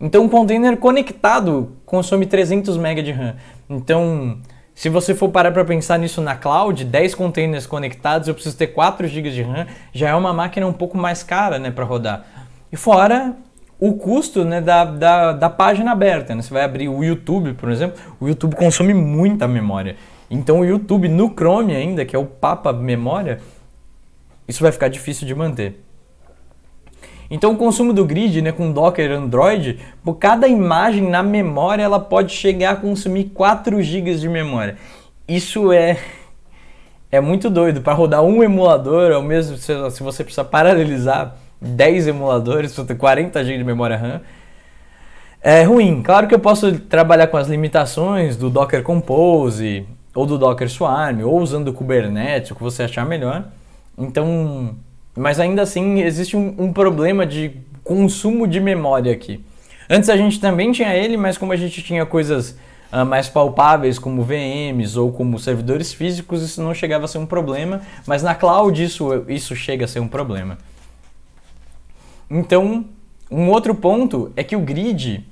Então o container conectado consome 300 MB de RAM. Então, se você for parar para pensar nisso na cloud, 10 containers conectados, eu preciso ter 4 GB de RAM, já é uma máquina um pouco mais cara né, para rodar. E fora o custo né, da, da, da página aberta. Né? Você vai abrir o YouTube, por exemplo, o YouTube consome muita memória. Então o YouTube no Chrome ainda, que é o papa memória, isso vai ficar difícil de manter. Então o consumo do grid, né, com Docker Android, por cada imagem na memória, ela pode chegar a consumir 4 GB de memória. Isso é é muito doido para rodar um emulador, ou mesmo se, se você precisar paralelizar 10 emuladores, 40 GB de memória RAM. É ruim. Claro que eu posso trabalhar com as limitações do Docker Compose, ou do Docker Swarm, ou usando o Kubernetes, o que você achar melhor. Então, mas ainda assim existe um, um problema de consumo de memória aqui. Antes a gente também tinha ele, mas como a gente tinha coisas uh, mais palpáveis como VMs ou como servidores físicos, isso não chegava a ser um problema, mas na cloud isso, isso chega a ser um problema. Então, um outro ponto é que o grid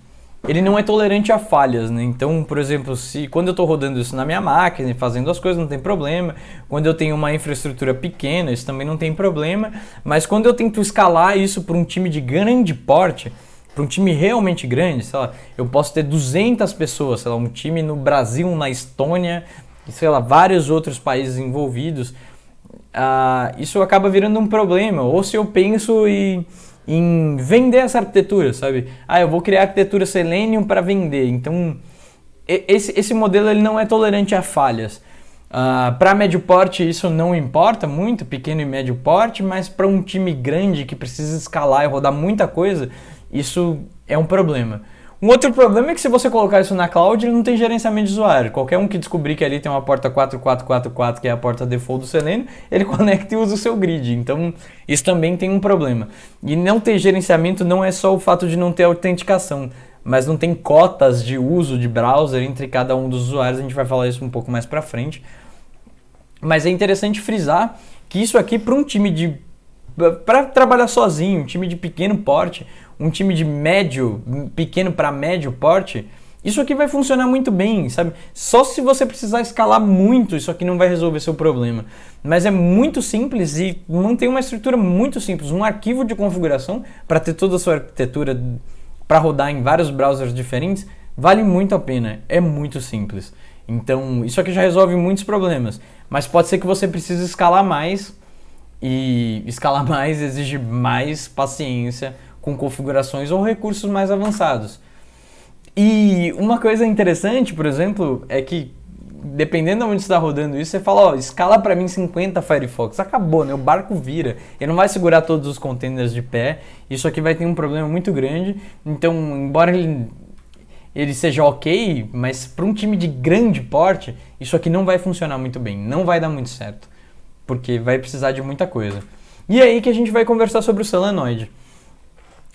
ele não é tolerante a falhas, né? Então, por exemplo, se quando eu estou rodando isso na minha máquina e fazendo as coisas, não tem problema. Quando eu tenho uma infraestrutura pequena, isso também não tem problema. Mas quando eu tento escalar isso para um time de grande porte, para um time realmente grande, sei lá, eu posso ter 200 pessoas, sei lá, um time no Brasil, na Estônia, sei lá, vários outros países envolvidos, uh, isso acaba virando um problema. Ou se eu penso e em vender essa arquitetura, sabe? Ah, eu vou criar arquitetura Selenium para vender. Então, esse, esse modelo ele não é tolerante a falhas. Uh, ah, para médio porte isso não importa muito, pequeno e médio porte, mas para um time grande que precisa escalar e rodar muita coisa, isso é um problema. Um outro problema é que se você colocar isso na cloud, ele não tem gerenciamento de usuário. Qualquer um que descobrir que ali tem uma porta 4444, que é a porta default do Selenium, ele conecta e usa o seu grid. Então, isso também tem um problema. E não ter gerenciamento não é só o fato de não ter autenticação, mas não tem cotas de uso de browser entre cada um dos usuários. A gente vai falar isso um pouco mais para frente. Mas é interessante frisar que isso aqui para um time de para trabalhar sozinho, um time de pequeno porte, um time de médio, pequeno para médio porte, isso aqui vai funcionar muito bem, sabe? Só se você precisar escalar muito, isso aqui não vai resolver seu problema. Mas é muito simples e mantém uma estrutura muito simples, um arquivo de configuração para ter toda a sua arquitetura para rodar em vários browsers diferentes, vale muito a pena, é muito simples. Então, isso aqui já resolve muitos problemas, mas pode ser que você precise escalar mais e escalar mais exige mais paciência com configurações ou recursos mais avançados. E uma coisa interessante, por exemplo, é que dependendo de onde está rodando isso, você fala, ó, escala para mim 50 Firefox. Acabou, né? O barco vira. Ele não vai segurar todos os containers de pé. Isso aqui vai ter um problema muito grande. Então, embora ele ele seja ok, mas para um time de grande porte, isso aqui não vai funcionar muito bem, não vai dar muito certo, porque vai precisar de muita coisa. E é aí que a gente vai conversar sobre o solenoide.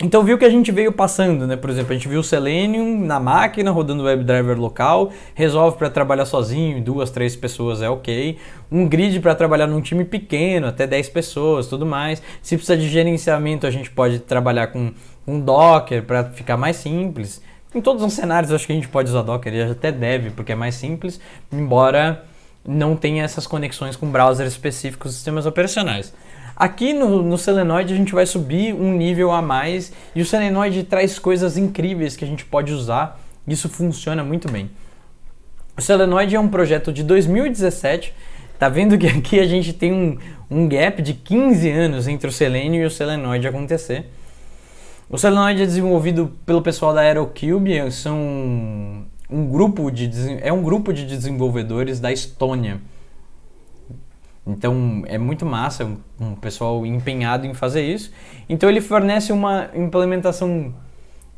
Então viu que a gente veio passando, né? Por exemplo, a gente viu o Selenium na máquina rodando o WebDriver local, resolve para trabalhar sozinho, duas, três pessoas é ok. Um grid para trabalhar num time pequeno, até 10 pessoas, tudo mais. Se precisa de gerenciamento, a gente pode trabalhar com um Docker para ficar mais simples. Em todos os cenários, acho que a gente pode usar Docker e até deve, porque é mais simples, embora não tenha essas conexões com browsers específicos, sistemas operacionais. Aqui no, no a gente vai subir um nível a mais e o solenoide traz coisas incríveis que a gente pode usar. Isso funciona muito bem. O solenoide é um projeto de 2017. Tá vendo que aqui a gente tem um, um gap de 15 anos entre o selênio e o solenoide acontecer. O solenoide é desenvolvido pelo pessoal da AeroCube, são um grupo de, é um grupo de desenvolvedores da Estônia. Então é muito massa, um, um pessoal empenhado em fazer isso. Então ele fornece uma implementação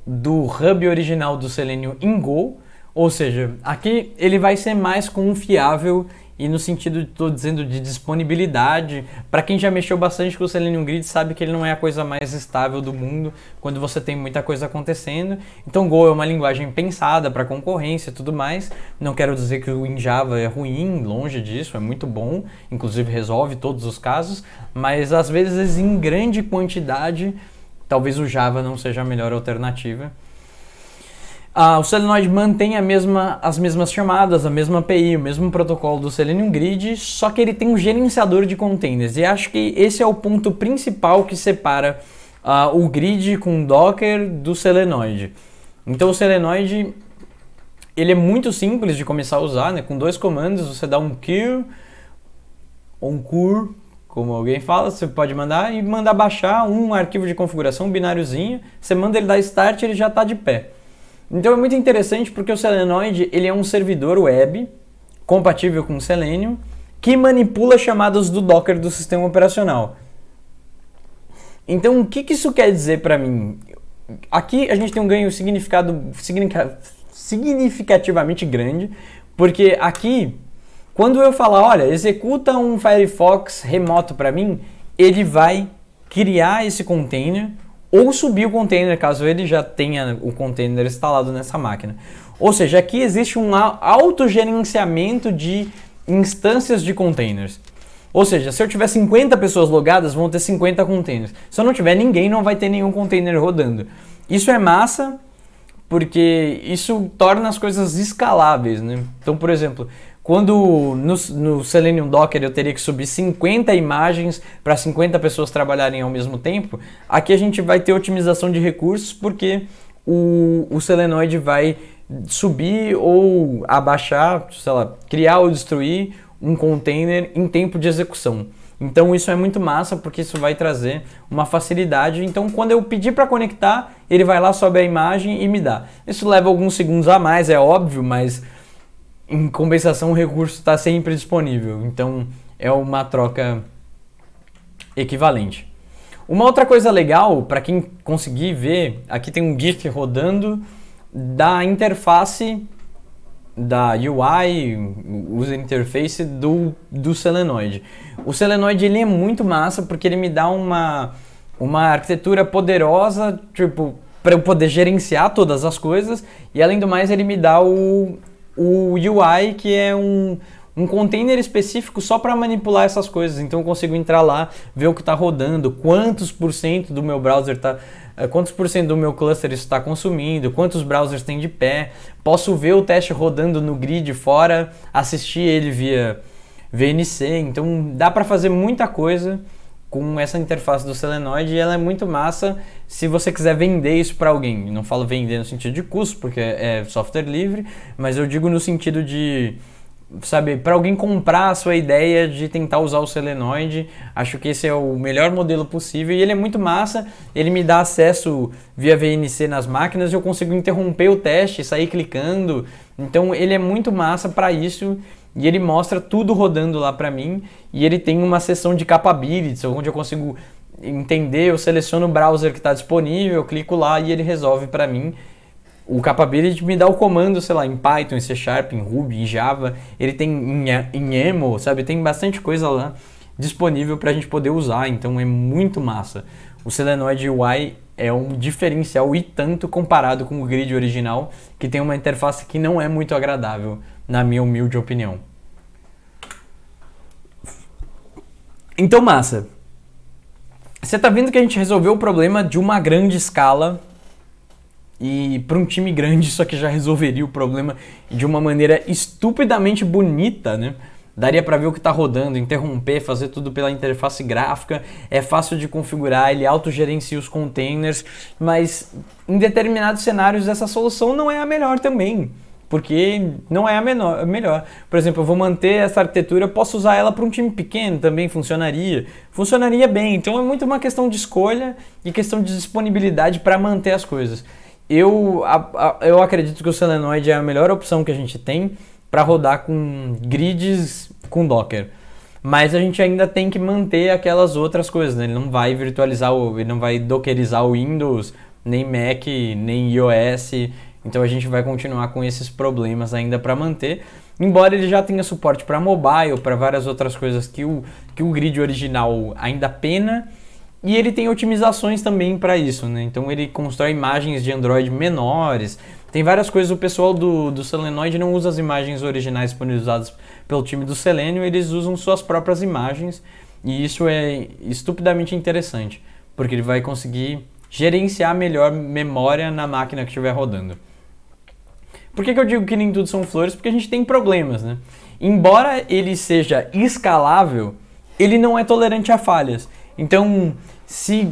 do hub original do Selenium em Go, ou seja, aqui ele vai ser mais confiável e no sentido, estou dizendo, de disponibilidade. Para quem já mexeu bastante com o Selenium Grid, sabe que ele não é a coisa mais estável do mundo quando você tem muita coisa acontecendo. Então, Go é uma linguagem pensada para concorrência e tudo mais. Não quero dizer que o Java é ruim, longe disso, é muito bom, inclusive resolve todos os casos, mas às vezes em grande quantidade, talvez o Java não seja a melhor alternativa. Ah, o Selenoid mantém mesma, as mesmas chamadas, a mesma API, o mesmo protocolo do Selenium Grid, só que ele tem um gerenciador de containers. E acho que esse é o ponto principal que separa ah, o Grid com Docker do Selenoid. Então o Selenoid ele é muito simples de começar a usar, né? Com dois comandos você dá um queue ou um cur, como alguém fala, você pode mandar e mandar baixar um arquivo de configuração, um bináriozinho. Você manda ele dar start, ele já está de pé. Então é muito interessante porque o Selenoid ele é um servidor web compatível com Selenium que manipula chamadas do Docker do sistema operacional. Então o que, que isso quer dizer para mim? Aqui a gente tem um ganho significado significativamente grande, porque aqui quando eu falar, olha, executa um Firefox remoto para mim, ele vai criar esse container ou subir o container, caso ele já tenha o container instalado nessa máquina. Ou seja, aqui existe um autogerenciamento de instâncias de containers. Ou seja, se eu tiver 50 pessoas logadas, vão ter 50 containers. Se eu não tiver ninguém, não vai ter nenhum container rodando. Isso é massa porque isso torna as coisas escaláveis, né? Então, por exemplo, quando no, no Selenium Docker eu teria que subir 50 imagens para 50 pessoas trabalharem ao mesmo tempo, aqui a gente vai ter otimização de recursos porque o, o Selenoid vai subir ou abaixar, sei lá, criar ou destruir um container em tempo de execução. Então isso é muito massa porque isso vai trazer uma facilidade. Então quando eu pedir para conectar, ele vai lá, sobe a imagem e me dá. Isso leva alguns segundos a mais, é óbvio, mas em compensação o recurso está sempre disponível. Então é uma troca equivalente. Uma outra coisa legal, para quem conseguir ver, aqui tem um GIF rodando da interface da UI, user interface do, do Solenoid. O Selenoid ele é muito massa porque ele me dá uma, uma arquitetura poderosa, tipo, para eu poder gerenciar todas as coisas e além do mais ele me dá o, o UI, que é um, um container específico só para manipular essas coisas. Então eu consigo entrar lá, ver o que está rodando, quantos por cento do meu browser está. Eh, quantos por cento do meu cluster está consumindo, quantos browsers tem de pé, posso ver o teste rodando no grid fora, assistir ele via VNC, então dá para fazer muita coisa com essa interface do e ela é muito massa se você quiser vender isso para alguém. Não falo vender no sentido de custo, porque é software livre, mas eu digo no sentido de sabe, para alguém comprar a sua ideia de tentar usar o Selenoid, acho que esse é o melhor modelo possível e ele é muito massa, ele me dá acesso via VNC nas máquinas, eu consigo interromper o teste, sair clicando, então ele é muito massa para isso e ele mostra tudo rodando lá para mim e ele tem uma seção de capabilities, onde eu consigo entender, eu seleciono o browser que está disponível, clico lá e ele resolve para mim. O capability me dá o comando, sei lá, em Python, em C Sharp, em Ruby, em Java, ele tem em, em Emo, sabe? Tem bastante coisa lá disponível para a gente poder usar, então é muito massa. O Selenoid UI é um diferencial e tanto comparado com o grid original, que tem uma interface que não é muito agradável, na minha humilde opinião. Então, massa. Você tá vendo que a gente resolveu o problema de uma grande escala. E para um time grande isso aqui já resolveria o problema de uma maneira estupidamente bonita, né? Daria para ver o que está rodando, interromper, fazer tudo pela interface gráfica, é fácil de configurar, ele autogerencia os containers, mas em determinados cenários essa solução não é a melhor também porque não é a menor, melhor. Por exemplo, eu vou manter essa arquitetura, eu posso usar ela para um time pequeno também, funcionaria. Funcionaria bem, então é muito uma questão de escolha e questão de disponibilidade para manter as coisas. Eu, a, a, eu acredito que o Selenoid é a melhor opção que a gente tem para rodar com grids com Docker. Mas a gente ainda tem que manter aquelas outras coisas, né? Ele não vai virtualizar, o, ele não vai dockerizar o Windows, nem Mac, nem iOS, então a gente vai continuar com esses problemas ainda para manter, embora ele já tenha suporte para mobile, para várias outras coisas que o, que o grid original ainda pena. E ele tem otimizações também para isso, né? Então ele constrói imagens de Android menores. Tem várias coisas. O pessoal do, do Solenoid não usa as imagens originais disponibilizadas pelo time do Selenium, eles usam suas próprias imagens. E isso é estupidamente interessante, porque ele vai conseguir gerenciar melhor memória na máquina que estiver rodando. Por que, que eu digo que nem tudo são flores? Porque a gente tem problemas, né? Embora ele seja escalável, ele não é tolerante a falhas. Então, se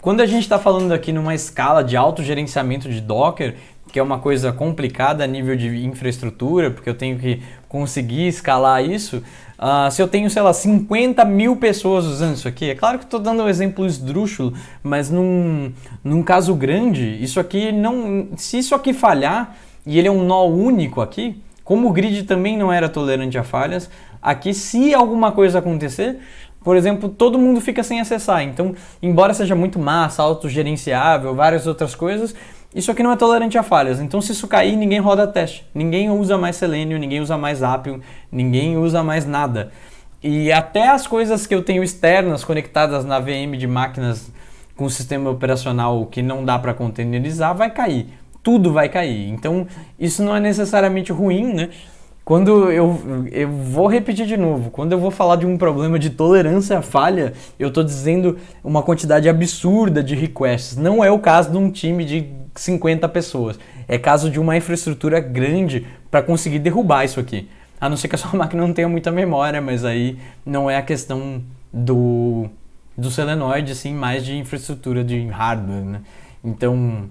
quando a gente está falando aqui numa escala de autogerenciamento de Docker, que é uma coisa complicada a nível de infraestrutura, porque eu tenho que conseguir escalar isso. Uh, se eu tenho, sei lá, 50 mil pessoas usando isso aqui, é claro que estou dando um exemplo esdrúxulo, mas num, num caso grande, isso aqui não. Se isso aqui falhar, e ele é um nó único aqui, como o grid também não era tolerante a falhas, aqui se alguma coisa acontecer, por exemplo, todo mundo fica sem acessar. Então, embora seja muito massa, autogerenciável, várias outras coisas, isso aqui não é tolerante a falhas. Então, se isso cair, ninguém roda teste. Ninguém usa mais Selenium, ninguém usa mais Appium, ninguém usa mais nada. E até as coisas que eu tenho externas conectadas na VM de máquinas com sistema operacional que não dá para containerizar vai cair tudo vai cair. Então, isso não é necessariamente ruim, né? Quando eu, eu vou repetir de novo, quando eu vou falar de um problema de tolerância à falha, eu estou dizendo uma quantidade absurda de requests. Não é o caso de um time de 50 pessoas. É caso de uma infraestrutura grande para conseguir derrubar isso aqui. A não ser que a sua máquina não tenha muita memória, mas aí não é a questão do, do solenoide, sim, mais de infraestrutura de hardware, né? Então,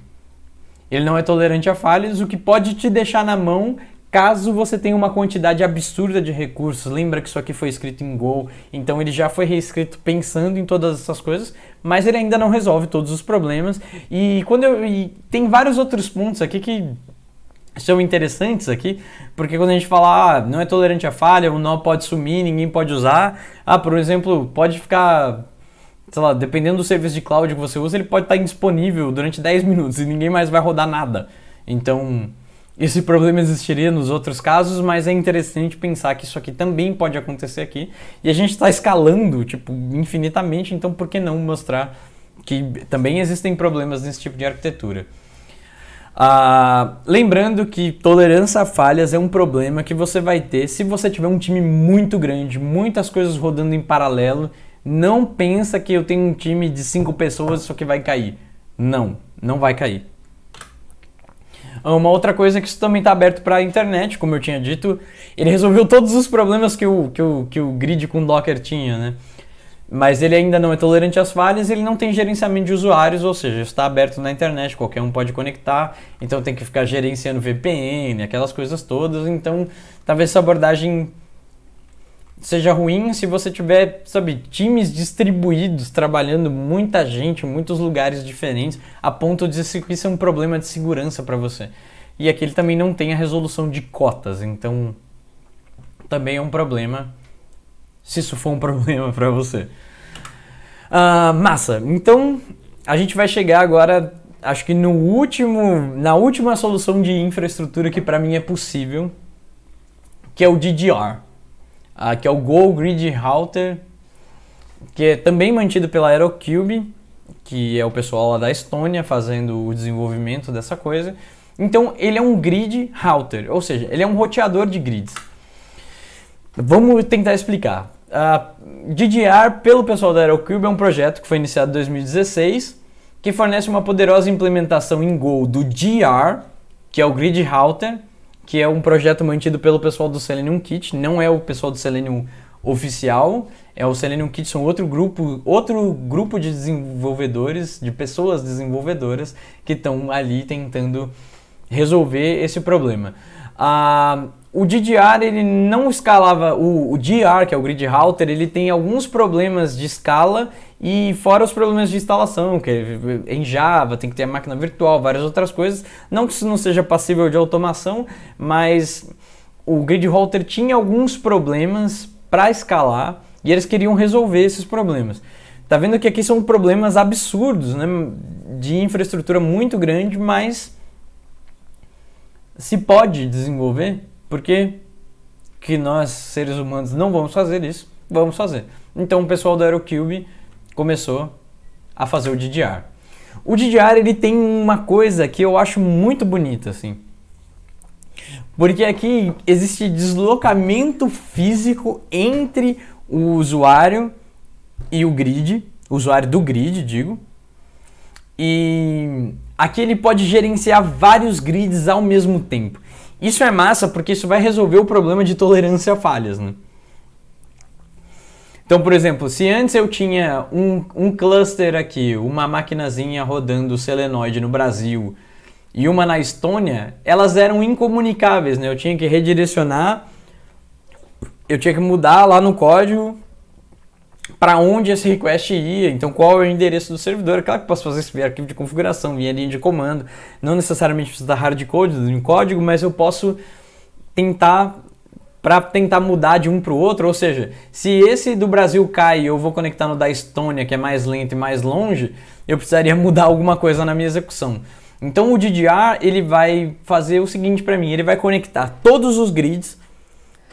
ele não é tolerante a falhas, o que pode te deixar na mão caso você tenha uma quantidade absurda de recursos. Lembra que isso aqui foi escrito em Go, então ele já foi reescrito pensando em todas essas coisas, mas ele ainda não resolve todos os problemas. E quando eu e tem vários outros pontos aqui que são interessantes aqui, porque quando a gente fala, ah, não é tolerante a falha, o nó pode sumir, ninguém pode usar. Ah, por exemplo, pode ficar sei lá, dependendo do serviço de cloud que você usa, ele pode estar indisponível durante 10 minutos e ninguém mais vai rodar nada. Então, esse problema existiria nos outros casos, mas é interessante pensar que isso aqui também pode acontecer aqui. E a gente está escalando, tipo, infinitamente, então por que não mostrar que também existem problemas nesse tipo de arquitetura? Ah, lembrando que tolerância a falhas é um problema que você vai ter se você tiver um time muito grande, muitas coisas rodando em paralelo não pensa que eu tenho um time de cinco pessoas só que vai cair. Não, não vai cair. Ah, uma outra coisa é que isso também está aberto para a internet, como eu tinha dito. Ele resolveu todos os problemas que o, que o, que o grid com Docker tinha, né? Mas ele ainda não é tolerante às falhas, ele não tem gerenciamento de usuários, ou seja, está aberto na internet, qualquer um pode conectar, então tem que ficar gerenciando VPN, aquelas coisas todas. Então, talvez essa abordagem seja ruim se você tiver, sabe, times distribuídos, trabalhando muita gente, muitos lugares diferentes, a ponto de isso ser é um problema de segurança para você. E aqui ele também não tem a resolução de cotas, então também é um problema, se isso for um problema para você. Uh, massa, então a gente vai chegar agora, acho que no último, na última solução de infraestrutura que para mim é possível, que é o DDR ah, que é o Go Grid Router, que é também mantido pela Aerocube, que é o pessoal lá da Estônia fazendo o desenvolvimento dessa coisa. Então ele é um grid router, ou seja, ele é um roteador de grids. Vamos tentar explicar. Uh, ah, DDR, pelo pessoal da Aerocube, é um projeto que foi iniciado em 2016, que fornece uma poderosa implementação em Go do DR, que é o grid router, que é um projeto mantido pelo pessoal do Selenium Kit, não é o pessoal do Selenium oficial, é o Selenium Kit, são outro grupo, outro grupo de desenvolvedores, de pessoas desenvolvedoras que estão ali tentando resolver esse problema. Ah, o DDR ele não escalava, o, o DR, que é o grid router, ele tem alguns problemas de escala e fora os problemas de instalação, que é em Java tem que ter a máquina virtual, várias outras coisas. Não que isso não seja passível de automação, mas o grid router tinha alguns problemas para escalar e eles queriam resolver esses problemas. Tá vendo que aqui são problemas absurdos, né? De infraestrutura muito grande, mas se pode desenvolver, porque que nós seres humanos não vamos fazer isso, vamos fazer. Então o pessoal da AeroCube começou a fazer o DDR. O DDR ele tem uma coisa que eu acho muito bonita assim. Porque aqui existe deslocamento físico entre o usuário e o grid, o usuário do grid, digo. E aqui ele pode gerenciar vários grids ao mesmo tempo. Isso é massa porque isso vai resolver o problema de tolerância a falhas, né? Então, por exemplo, se antes eu tinha um, um cluster aqui, uma maquinazinha rodando solenoide no Brasil e uma na Estônia, elas eram incomunicáveis, né? Eu tinha que redirecionar, eu tinha que mudar lá no código para onde esse request ia, então qual é o endereço do servidor. É claro que posso fazer esse arquivo de configuração via linha de comando, não necessariamente precisa da hard code, do código, mas eu posso tentar para tentar mudar de um para o outro, ou seja, se esse do Brasil cai e eu vou conectar no da Estônia, que é mais lento e mais longe, eu precisaria mudar alguma coisa na minha execução. Então o DDR ele vai fazer o seguinte para mim, ele vai conectar todos os grids.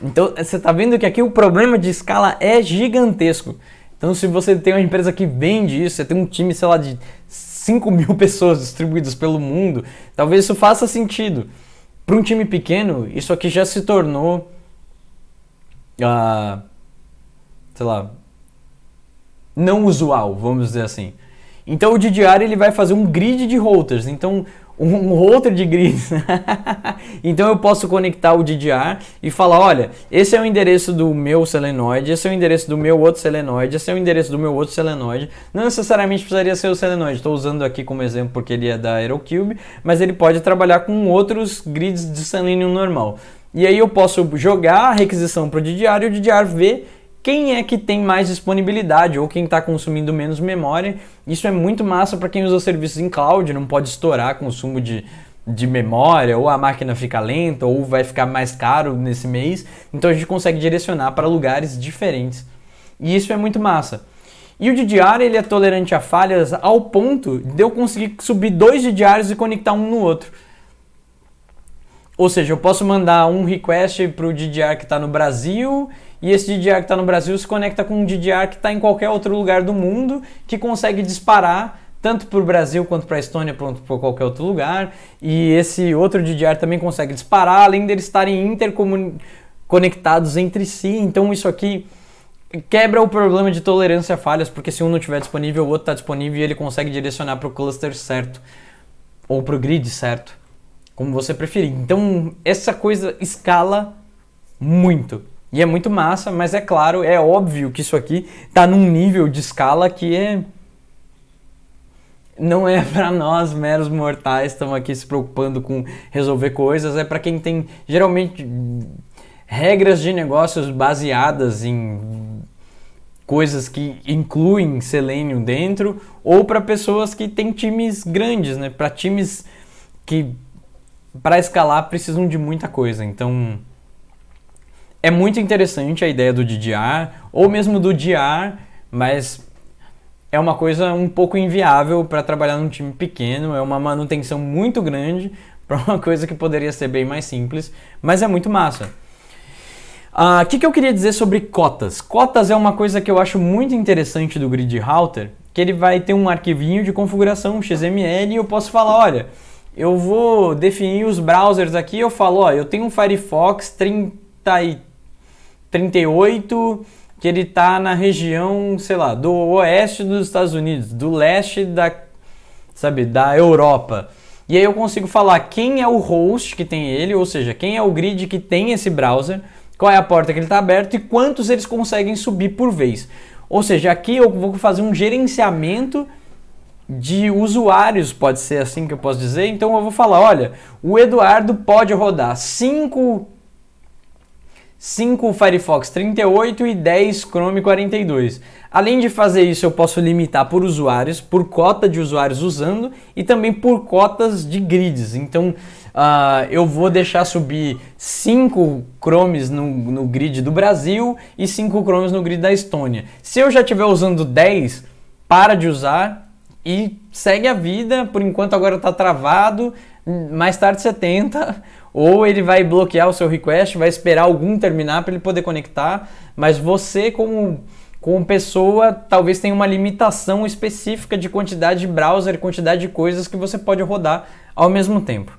Então você está vendo que aqui o problema de escala é gigantesco. Então se você tem uma empresa que vende isso, você tem um time, sei lá, de 5 mil pessoas distribuídas pelo mundo, talvez isso faça sentido. Para um time pequeno, isso aqui já se tornou uh, sei lá, não usual, vamos dizer assim. Então o DDR ele vai fazer um grid de routers. Então um router de grid. então eu posso conectar o DDR e falar, olha, esse é o endereço do meu selenoide, esse é o endereço do meu outro selenoide, esse é o endereço do meu outro selenoide. Não necessariamente precisaria ser o selenoide. Estou usando aqui como exemplo porque ele é da AeroCube, mas ele pode trabalhar com outros grids de Selenium normal. E aí eu posso jogar a requisição para o didiário e o didiário ver quem é que tem mais disponibilidade ou quem está consumindo menos memória. Isso é muito massa para quem usa serviços em cloud, não pode estourar consumo de, de memória, ou a máquina fica lenta, ou vai ficar mais caro nesse mês. Então a gente consegue direcionar para lugares diferentes. E isso é muito massa. E o DDR ele é tolerante a falhas ao ponto de eu conseguir subir dois DDRs e conectar um no outro. Ou seja, eu posso mandar um request para o DDR que está no Brasil e esse DDR que está no Brasil se conecta com um DDR que está em qualquer outro lugar do mundo que consegue disparar tanto para o Brasil quanto para a Estônia, pronto para qualquer outro lugar. E esse outro DDR também consegue disparar, além deles estarem interconectados entre si. Então isso aqui quebra o problema de tolerância a falhas, porque se um não estiver disponível, o outro está disponível e ele consegue direcionar para o cluster certo ou para o grid certo como você preferir. Então, essa coisa escala muito. E é muito massa, mas é claro, é óbvio que isso aqui tá num nível de escala que é não é para nós meros mortais estamos aqui se preocupando com resolver coisas, é para quem tem geralmente regras de negócios baseadas em coisas que incluem selênio dentro ou para pessoas que têm times grandes, né? Para times que para escalar precisam de muita coisa. Então é muito interessante a ideia do DDR ou mesmo do DR, mas é uma coisa um pouco inviável para trabalhar num time pequeno, é uma manutenção muito grande para uma coisa que poderia ser bem mais simples, mas é muito massa. Ah, o uh, que, que eu queria dizer sobre cotas? Cotas é uma coisa que eu acho muito interessante do grid router, que ele vai ter um arquivinho de configuração XML e eu posso falar, olha, eu vou definir os browsers aqui, eu falo, ó, eu tenho um Firefox 30 e 38 que ele está na região, sei lá, do oeste dos Estados Unidos, do leste da, sabe, da Europa. E aí eu consigo falar quem é o host que tem ele, ou seja, quem é o grid que tem esse browser, qual é a porta que ele está aberto e quantos eles conseguem subir por vez. Ou seja, aqui eu vou fazer um gerenciamento de usuários, pode ser assim que eu posso dizer. Então eu vou falar, olha, o Eduardo pode rodar 5 5 Firefox 38 e 10 Chrome 42. Além de fazer isso, eu posso limitar por usuários, por cota de usuários usando e também por cotas de grids. Então, Uh, eu vou deixar subir 5 Chrome's no, no, grid do Brasil e 5 Chrome's no grid da Estônia. Se eu já estiver usando 10, para de usar e segue a vida. Por enquanto, agora está travado. Mais tarde você tenta, ou ele vai bloquear o seu request, vai esperar algum terminar para ele poder conectar. Mas você, como, como pessoa, talvez tenha uma limitação específica de quantidade de browser, quantidade de coisas que você pode rodar ao mesmo tempo.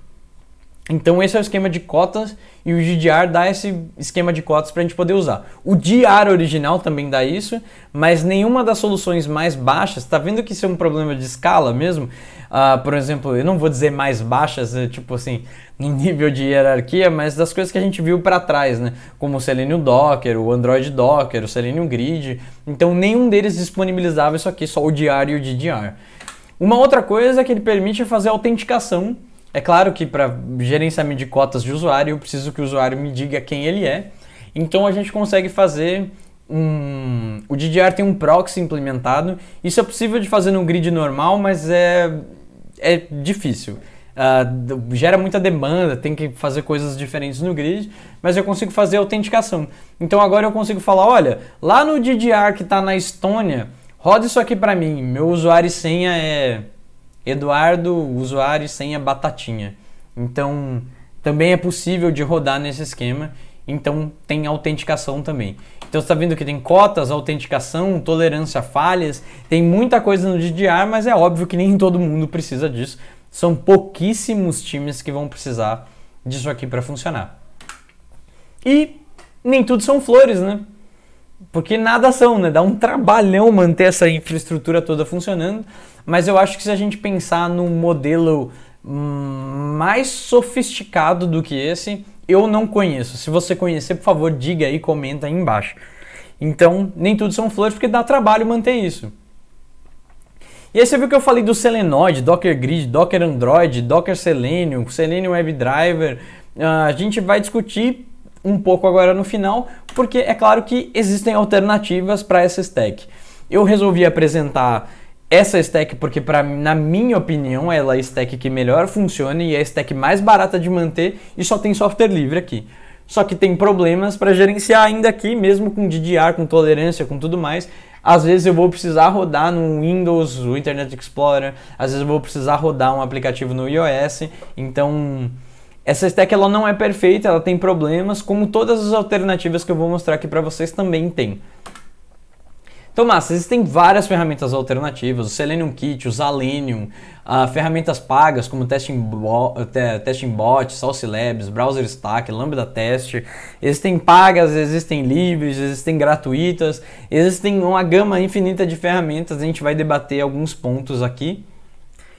Então esse é o esquema de cotas e o GDR dá esse esquema de cotas para a gente poder usar. O DIAR original também dá isso, mas nenhuma das soluções mais baixas, tá vendo que isso é um problema de escala mesmo? Uh, por exemplo, eu não vou dizer mais baixas, é, tipo assim, no nível de hierarquia, mas das coisas que a gente viu para trás, né? Como o Selenium Docker, o Android Docker, o Selenium Grid. Então nenhum deles disponibilizava isso aqui, só o DIAR e o DDR. Uma outra coisa que ele permite é fazer autenticação é claro que para gerenciamento de cotas de usuário, eu preciso que o usuário me diga quem ele é. Então a gente consegue fazer um... O DDR tem um proxy implementado. Isso é possível de fazer no grid normal, mas é, é difícil. Uh, gera muita demanda, tem que fazer coisas diferentes no grid, mas eu consigo fazer autenticação. Então agora eu consigo falar, olha, lá no DDR que está na Estônia, roda isso aqui para mim, meu usuário e senha é Eduardo, usuário sem senha batatinha. Então, também é possível de rodar nesse esquema. Então, tem autenticação também. Então, você está vendo que tem cotas, autenticação, tolerância a falhas, tem muita coisa no DDR, mas é óbvio que nem todo mundo precisa disso. São pouquíssimos times que vão precisar disso aqui para funcionar. E nem tudo são flores, né? Porque nada são, né? Dá um trabalhão manter essa infraestrutura toda funcionando. Mas eu acho que se a gente pensar num modelo hum, mais sofisticado do que esse, eu não conheço. Se você conhecer, por favor, diga aí, comenta aí embaixo. Então, nem tudo são flores, porque dá trabalho manter isso. E aí você viu que eu falei do Selenoid, Docker Grid, Docker Android, Docker Selenium, Selenium web Uh, a gente vai discutir um pouco agora no final, porque é claro que existem alternativas para essa stack. Eu resolvi apresentar essa stack porque pra, na minha opinião ela é a stack que melhor funciona e é a stack mais barata de manter e só tem software livre aqui. Só que tem problemas para gerenciar ainda aqui, mesmo com DDR, com tolerância, com tudo mais. Às vezes eu vou precisar rodar no Windows, o Internet Explorer, às vezes eu vou precisar rodar um aplicativo no iOS. Então, essa stack ela não é perfeita, ela tem problemas, como todas as alternativas que eu vou mostrar aqui para vocês também tem. Então, massa, existem várias ferramentas alternativas, o Selenium Kit, o Selenium, uh, ah, ferramentas pagas como Testing, Bo Testing Bot, Saucilabs, Browser Stack, Lambda Test. Existem pagas, existem livres, existem gratuitas, existem uma gama infinita de ferramentas, a gente vai debater alguns pontos aqui.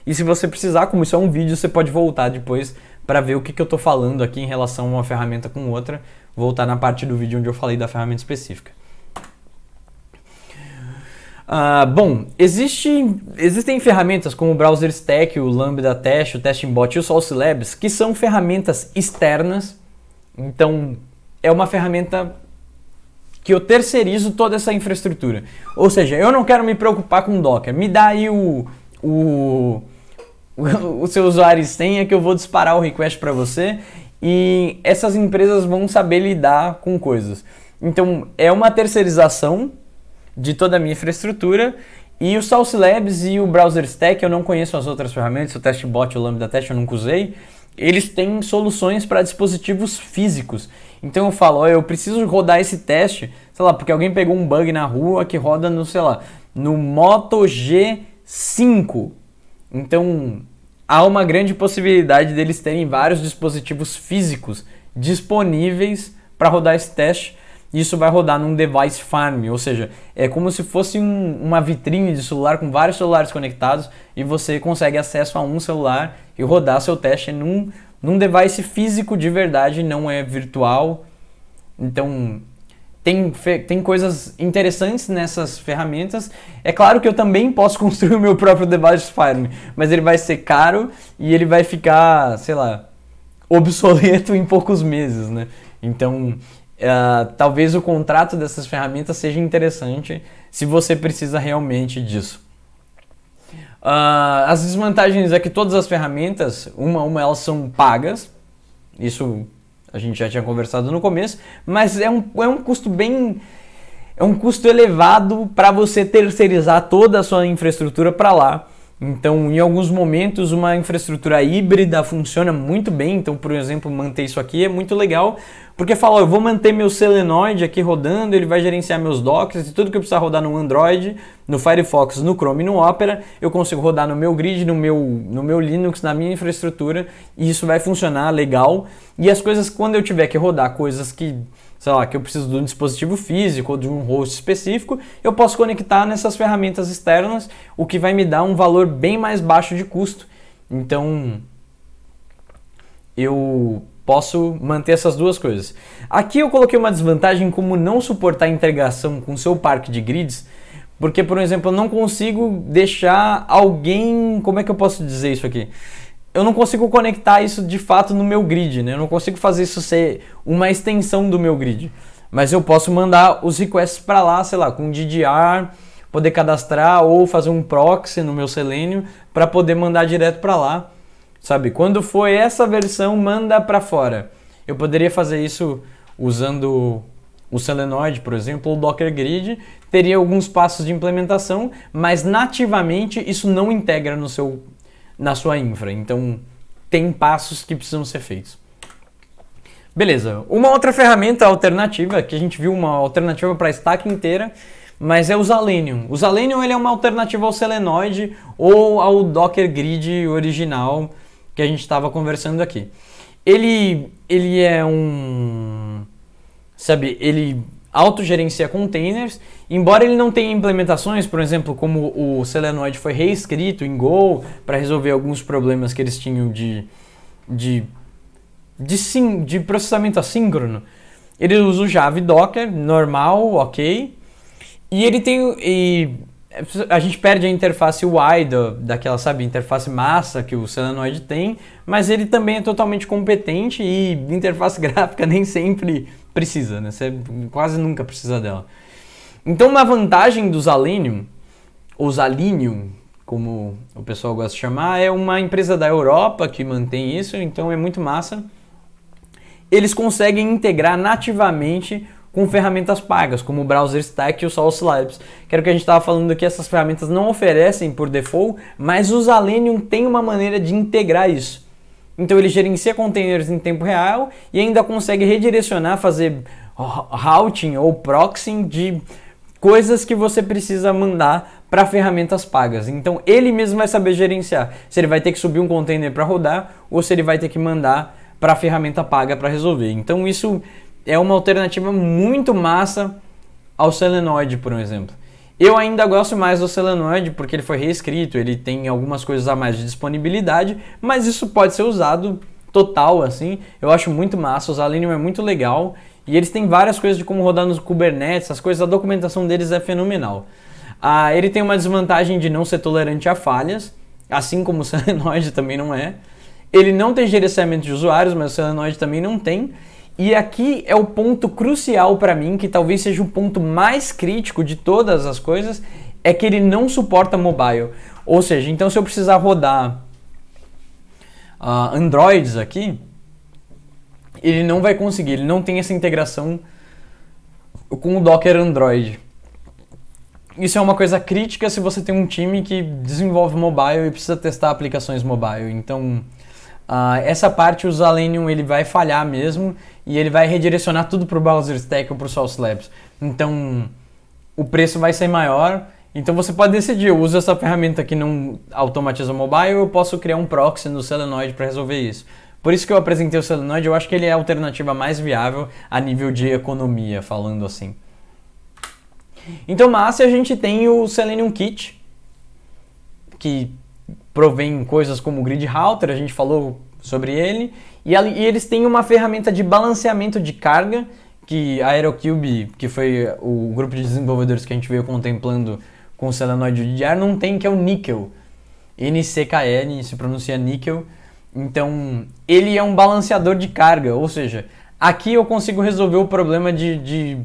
E se você precisar, como isso é um vídeo, você pode voltar depois para ver o que, que eu estou falando aqui em relação a uma ferramenta com outra. Voltar na parte do vídeo onde eu falei da ferramenta específica. Uh, bom, existe, existem ferramentas como o Browser Stack, o Lambda Test, o Testing Bot e o Source Labs, que são ferramentas externas. Então, é uma ferramenta que eu terceirizo toda essa infraestrutura. Ou seja, eu não quero me preocupar com Docker. Me dá aí o, o o seu usuário tem é que eu vou disparar o request para você e essas empresas vão saber lidar com coisas. Então é uma terceirização de toda a minha infraestrutura e o Source Labs e o Browser Stack, eu não conheço as outras ferramentas, o Testbot, o Lambda Test eu nunca usei, eles têm soluções para dispositivos físicos. Então eu falo, ó, eu preciso rodar esse teste, sei lá, porque alguém pegou um bug na rua que roda no, sei lá, no Moto G5. Então, há uma grande possibilidade deles terem vários dispositivos físicos disponíveis para rodar esse teste. Isso vai rodar num device farm, ou seja, é como se fosse um, uma vitrine de celular com vários celulares conectados e você consegue acesso a um celular e rodar seu teste num, num device físico de verdade, não é virtual. Então, tem, tem coisas interessantes nessas ferramentas. É claro que eu também posso construir o meu próprio device farm, mas ele vai ser caro e ele vai ficar, sei lá, obsoleto em poucos meses, né? Então, uh, talvez o contrato dessas ferramentas seja interessante se você precisa realmente disso. Uh, as desvantagens é que todas as ferramentas, uma a uma, elas são pagas. Isso a gente já tinha conversado no começo, mas é um, é um custo bem. É um custo elevado para você terceirizar toda a sua infraestrutura para lá. Então, em alguns momentos, uma infraestrutura híbrida funciona muito bem. Então, por exemplo, manter isso aqui é muito legal, porque fala, ó, eu vou manter meu selenoid aqui rodando, ele vai gerenciar meus docs e tudo que eu precisar rodar no Android, no Firefox, no Chrome, no Opera, eu consigo rodar no meu grid, no meu, no meu Linux, na minha infraestrutura, e isso vai funcionar legal. E as coisas, quando eu tiver que rodar coisas que sei lá, que eu preciso de um dispositivo físico ou de um host específico, eu posso conectar nessas ferramentas externas, o que vai me dar um valor bem mais baixo de custo. Então, eu posso manter essas duas coisas. Aqui eu coloquei uma desvantagem como não suportar a integração com seu parque de grids, porque, por exemplo, eu não consigo deixar alguém. Como é que eu posso dizer isso aqui? eu não consigo conectar isso de fato no meu grid, né? Eu não consigo fazer isso ser uma extensão do meu grid. Mas eu posso mandar os requests para lá, sei lá, com DDR, poder cadastrar ou fazer um proxy no meu Selenium para poder mandar direto para lá. Sabe? Quando for essa versão, manda para fora. Eu poderia fazer isso usando o Selenoid, por exemplo, o Docker Grid, teria alguns passos de implementação, mas nativamente isso não integra no seu na sua infra. Então, tem passos que precisam ser feitos. Beleza. Uma outra ferramenta alternativa, que a gente viu uma alternativa para a stack inteira, mas é o Zalenium. O Zalenium ele é uma alternativa ao Selenoid ou ao Docker Grid original que a gente estava conversando aqui. Ele, ele é um... Sabe, ele autogerencia containers, embora ele não tenha implementações, por exemplo, como o Selenoid foi reescrito em Go para resolver alguns problemas que eles tinham de, de, de, sim, de processamento assíncrono. Ele usa o Java e Docker, normal, ok. E ele tem. E a gente perde a interface UI da, daquela, sabe, interface massa que o Selenoid tem, mas ele também é totalmente competente e interface gráfica nem sempre precisa, né? Você quase nunca precisa dela. Então, uma vantagem dos Alenium, ou Zalinium, como o pessoal gosta de chamar, é uma empresa da Europa que mantém isso, então é muito massa. Eles conseguem integrar nativamente com ferramentas pagas, como o Browser Stack e o Source Labs. quero que a gente estava falando que essas ferramentas não oferecem por default, mas o Zalenium tem uma maneira de integrar isso. Então ele gerencia containers em tempo real e ainda consegue redirecionar, fazer routing ou proxying de coisas que você precisa mandar para ferramentas pagas. Então ele mesmo vai saber gerenciar se ele vai ter que subir um container para rodar ou se ele vai ter que mandar para a ferramenta paga para resolver. Então isso é uma alternativa muito massa ao Selenoid, por exemplo. Eu ainda gosto mais do Selenoid porque ele foi reescrito, ele tem algumas coisas a mais de disponibilidade, mas isso pode ser usado total, assim. Eu acho muito massa, o Selenium é muito legal e eles têm várias coisas de como rodar nos Kubernetes, as coisas, a documentação deles é fenomenal. Ah, ele tem uma desvantagem de não ser tolerante a falhas, assim como o Selenoid também não é. Ele não tem gerenciamento de usuários, mas o Selenoid também não tem. E aqui é o ponto crucial para mim, que talvez seja o ponto mais crítico de todas as coisas, é que ele não suporta mobile. Ou seja, então se eu precisar rodar uh, Androids aqui, ele não vai conseguir, ele não tem essa integração com o Docker Android. Isso é uma coisa crítica se você tem um time que desenvolve mobile e precisa testar aplicações mobile. Então, uh, essa parte o Selenium ele vai falhar mesmo e ele vai redirecionar tudo pro Bowser Stack ou pro Soul Slabs. Então, o preço vai ser maior. Então você pode decidir, eu uso essa ferramenta que não automatiza o mobile, eu posso criar um proxy no Selenoid para resolver isso. Por isso que eu apresentei o Selenoid, eu acho que ele é a alternativa mais viável a nível de economia, falando assim. Então, massa a gente tem o Selenium Kit, que provém coisas como o Grid Router, a gente falou sobre ele, e, e eles têm uma ferramenta de balanceamento de carga que a AeroCube, que foi o grupo de desenvolvedores que a gente veio contemplando com o solenoide de ar, não tem, que é o níquel. NCKN se pronuncia níquel. Então, ele é um balanceador de carga, ou seja, aqui eu consigo resolver o problema de, de,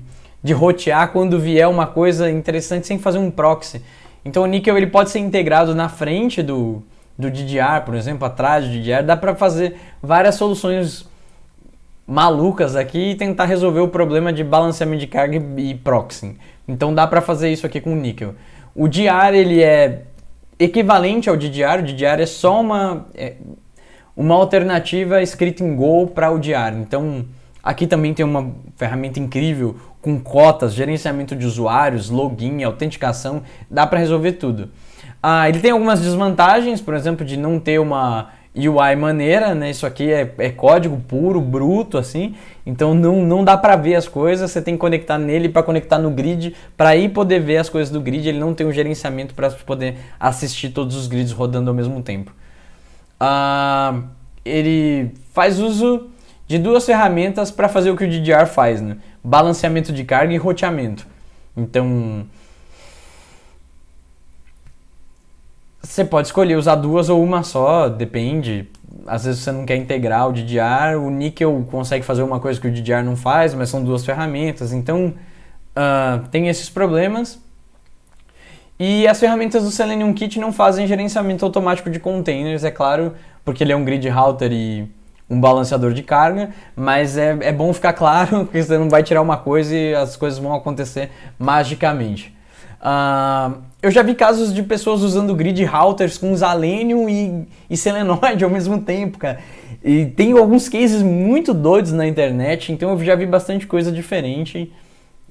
de rotear quando vier uma coisa interessante sem fazer um proxy. Então, o níquel ele pode ser integrado na frente do, do DDR, por exemplo, atrás do DDR, dá para fazer várias soluções malucas aqui e tentar resolver o problema de balanceamento de carga e, proxy. Então dá para fazer isso aqui com o níquel. O DDR ele é equivalente ao DDR, o DDR é só uma é, uma alternativa escrita em Go para o DDR. Então aqui também tem uma ferramenta incrível com cotas, gerenciamento de usuários, login, autenticação, dá para resolver tudo. Ah, ele tem algumas desvantagens, por exemplo, de não ter uma UI maneira, né? Isso aqui é, é código puro, bruto, assim. Então não, não dá para ver as coisas. Você tem que conectar nele para conectar no grid, para ir poder ver as coisas do grid. Ele não tem um gerenciamento para poder assistir todos os grids rodando ao mesmo tempo. Ah, ele faz uso de duas ferramentas para fazer o que o DDR faz, né? Balanceamento de carga e roteamento. Então, Você pode escolher usar duas ou uma só, depende. Às vezes você não quer integrar o DDR, o Nickel consegue fazer uma coisa que o DDR não faz, mas são duas ferramentas. Então, uh, tem esses problemas. E as ferramentas do Selenium Kit não fazem gerenciamento automático de containers, é claro, porque ele é um grid router e um balanceador de carga, mas é, é bom ficar claro que você não vai tirar uma coisa e as coisas vão acontecer magicamente. Uh, eu já vi casos de pessoas usando grid routers com Zalenium e, e Selenoid ao mesmo tempo, cara. E tem alguns cases muito doidos na internet, então eu já vi bastante coisa diferente.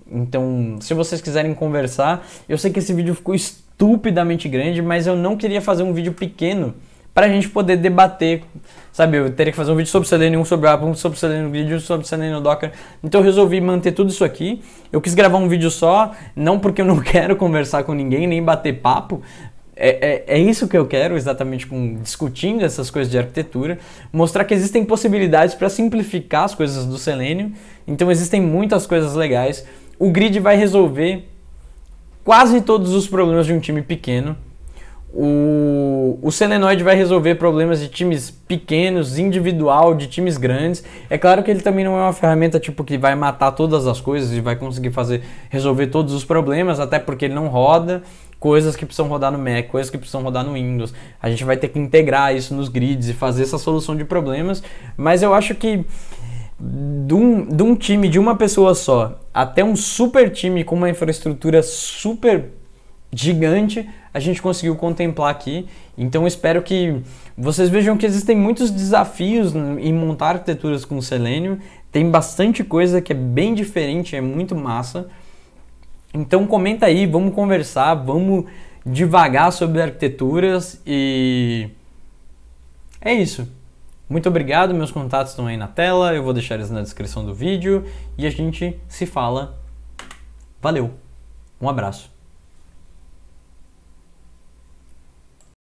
Então, se vocês quiserem conversar, eu sei que esse vídeo ficou estupidamente grande, mas eu não queria fazer um vídeo pequeno para a gente poder debater, sabe? Eu teria que fazer um vídeo sobre Selenium, um sobre Apple, um sobre Selenium Grid, um sobre Selenium Docker. Então eu resolvi manter tudo isso aqui. Eu quis gravar um vídeo só, não porque eu não quero conversar com ninguém, nem bater papo, é, é, é, isso que eu quero, exatamente com, discutindo essas coisas de arquitetura, mostrar que existem possibilidades para simplificar as coisas do Selenium. Então existem muitas coisas legais. O grid vai resolver quase todos os problemas de um time pequeno. O, o vai resolver problemas de times pequenos, individual, de times grandes. É claro que ele também não é uma ferramenta tipo que vai matar todas as coisas e vai conseguir fazer resolver todos os problemas, até porque ele não roda coisas que precisam rodar no Mac, coisas que precisam rodar no Windows. A gente vai ter que integrar isso nos grids e fazer essa solução de problemas, mas eu acho que de um, de um time de uma pessoa só até um super time com uma infraestrutura super gigante, a gente conseguiu contemplar aqui. Então espero que vocês vejam que existem muitos desafios em montar arquiteturas com Selenium. Tem bastante coisa que é bem diferente, é muito massa. Então comenta aí, vamos conversar, vamos devagar sobre arquiteturas e é isso. Muito obrigado, meus contatos estão aí na tela, eu vou deixar eles na descrição do vídeo e a gente se fala. Valeu, um abraço.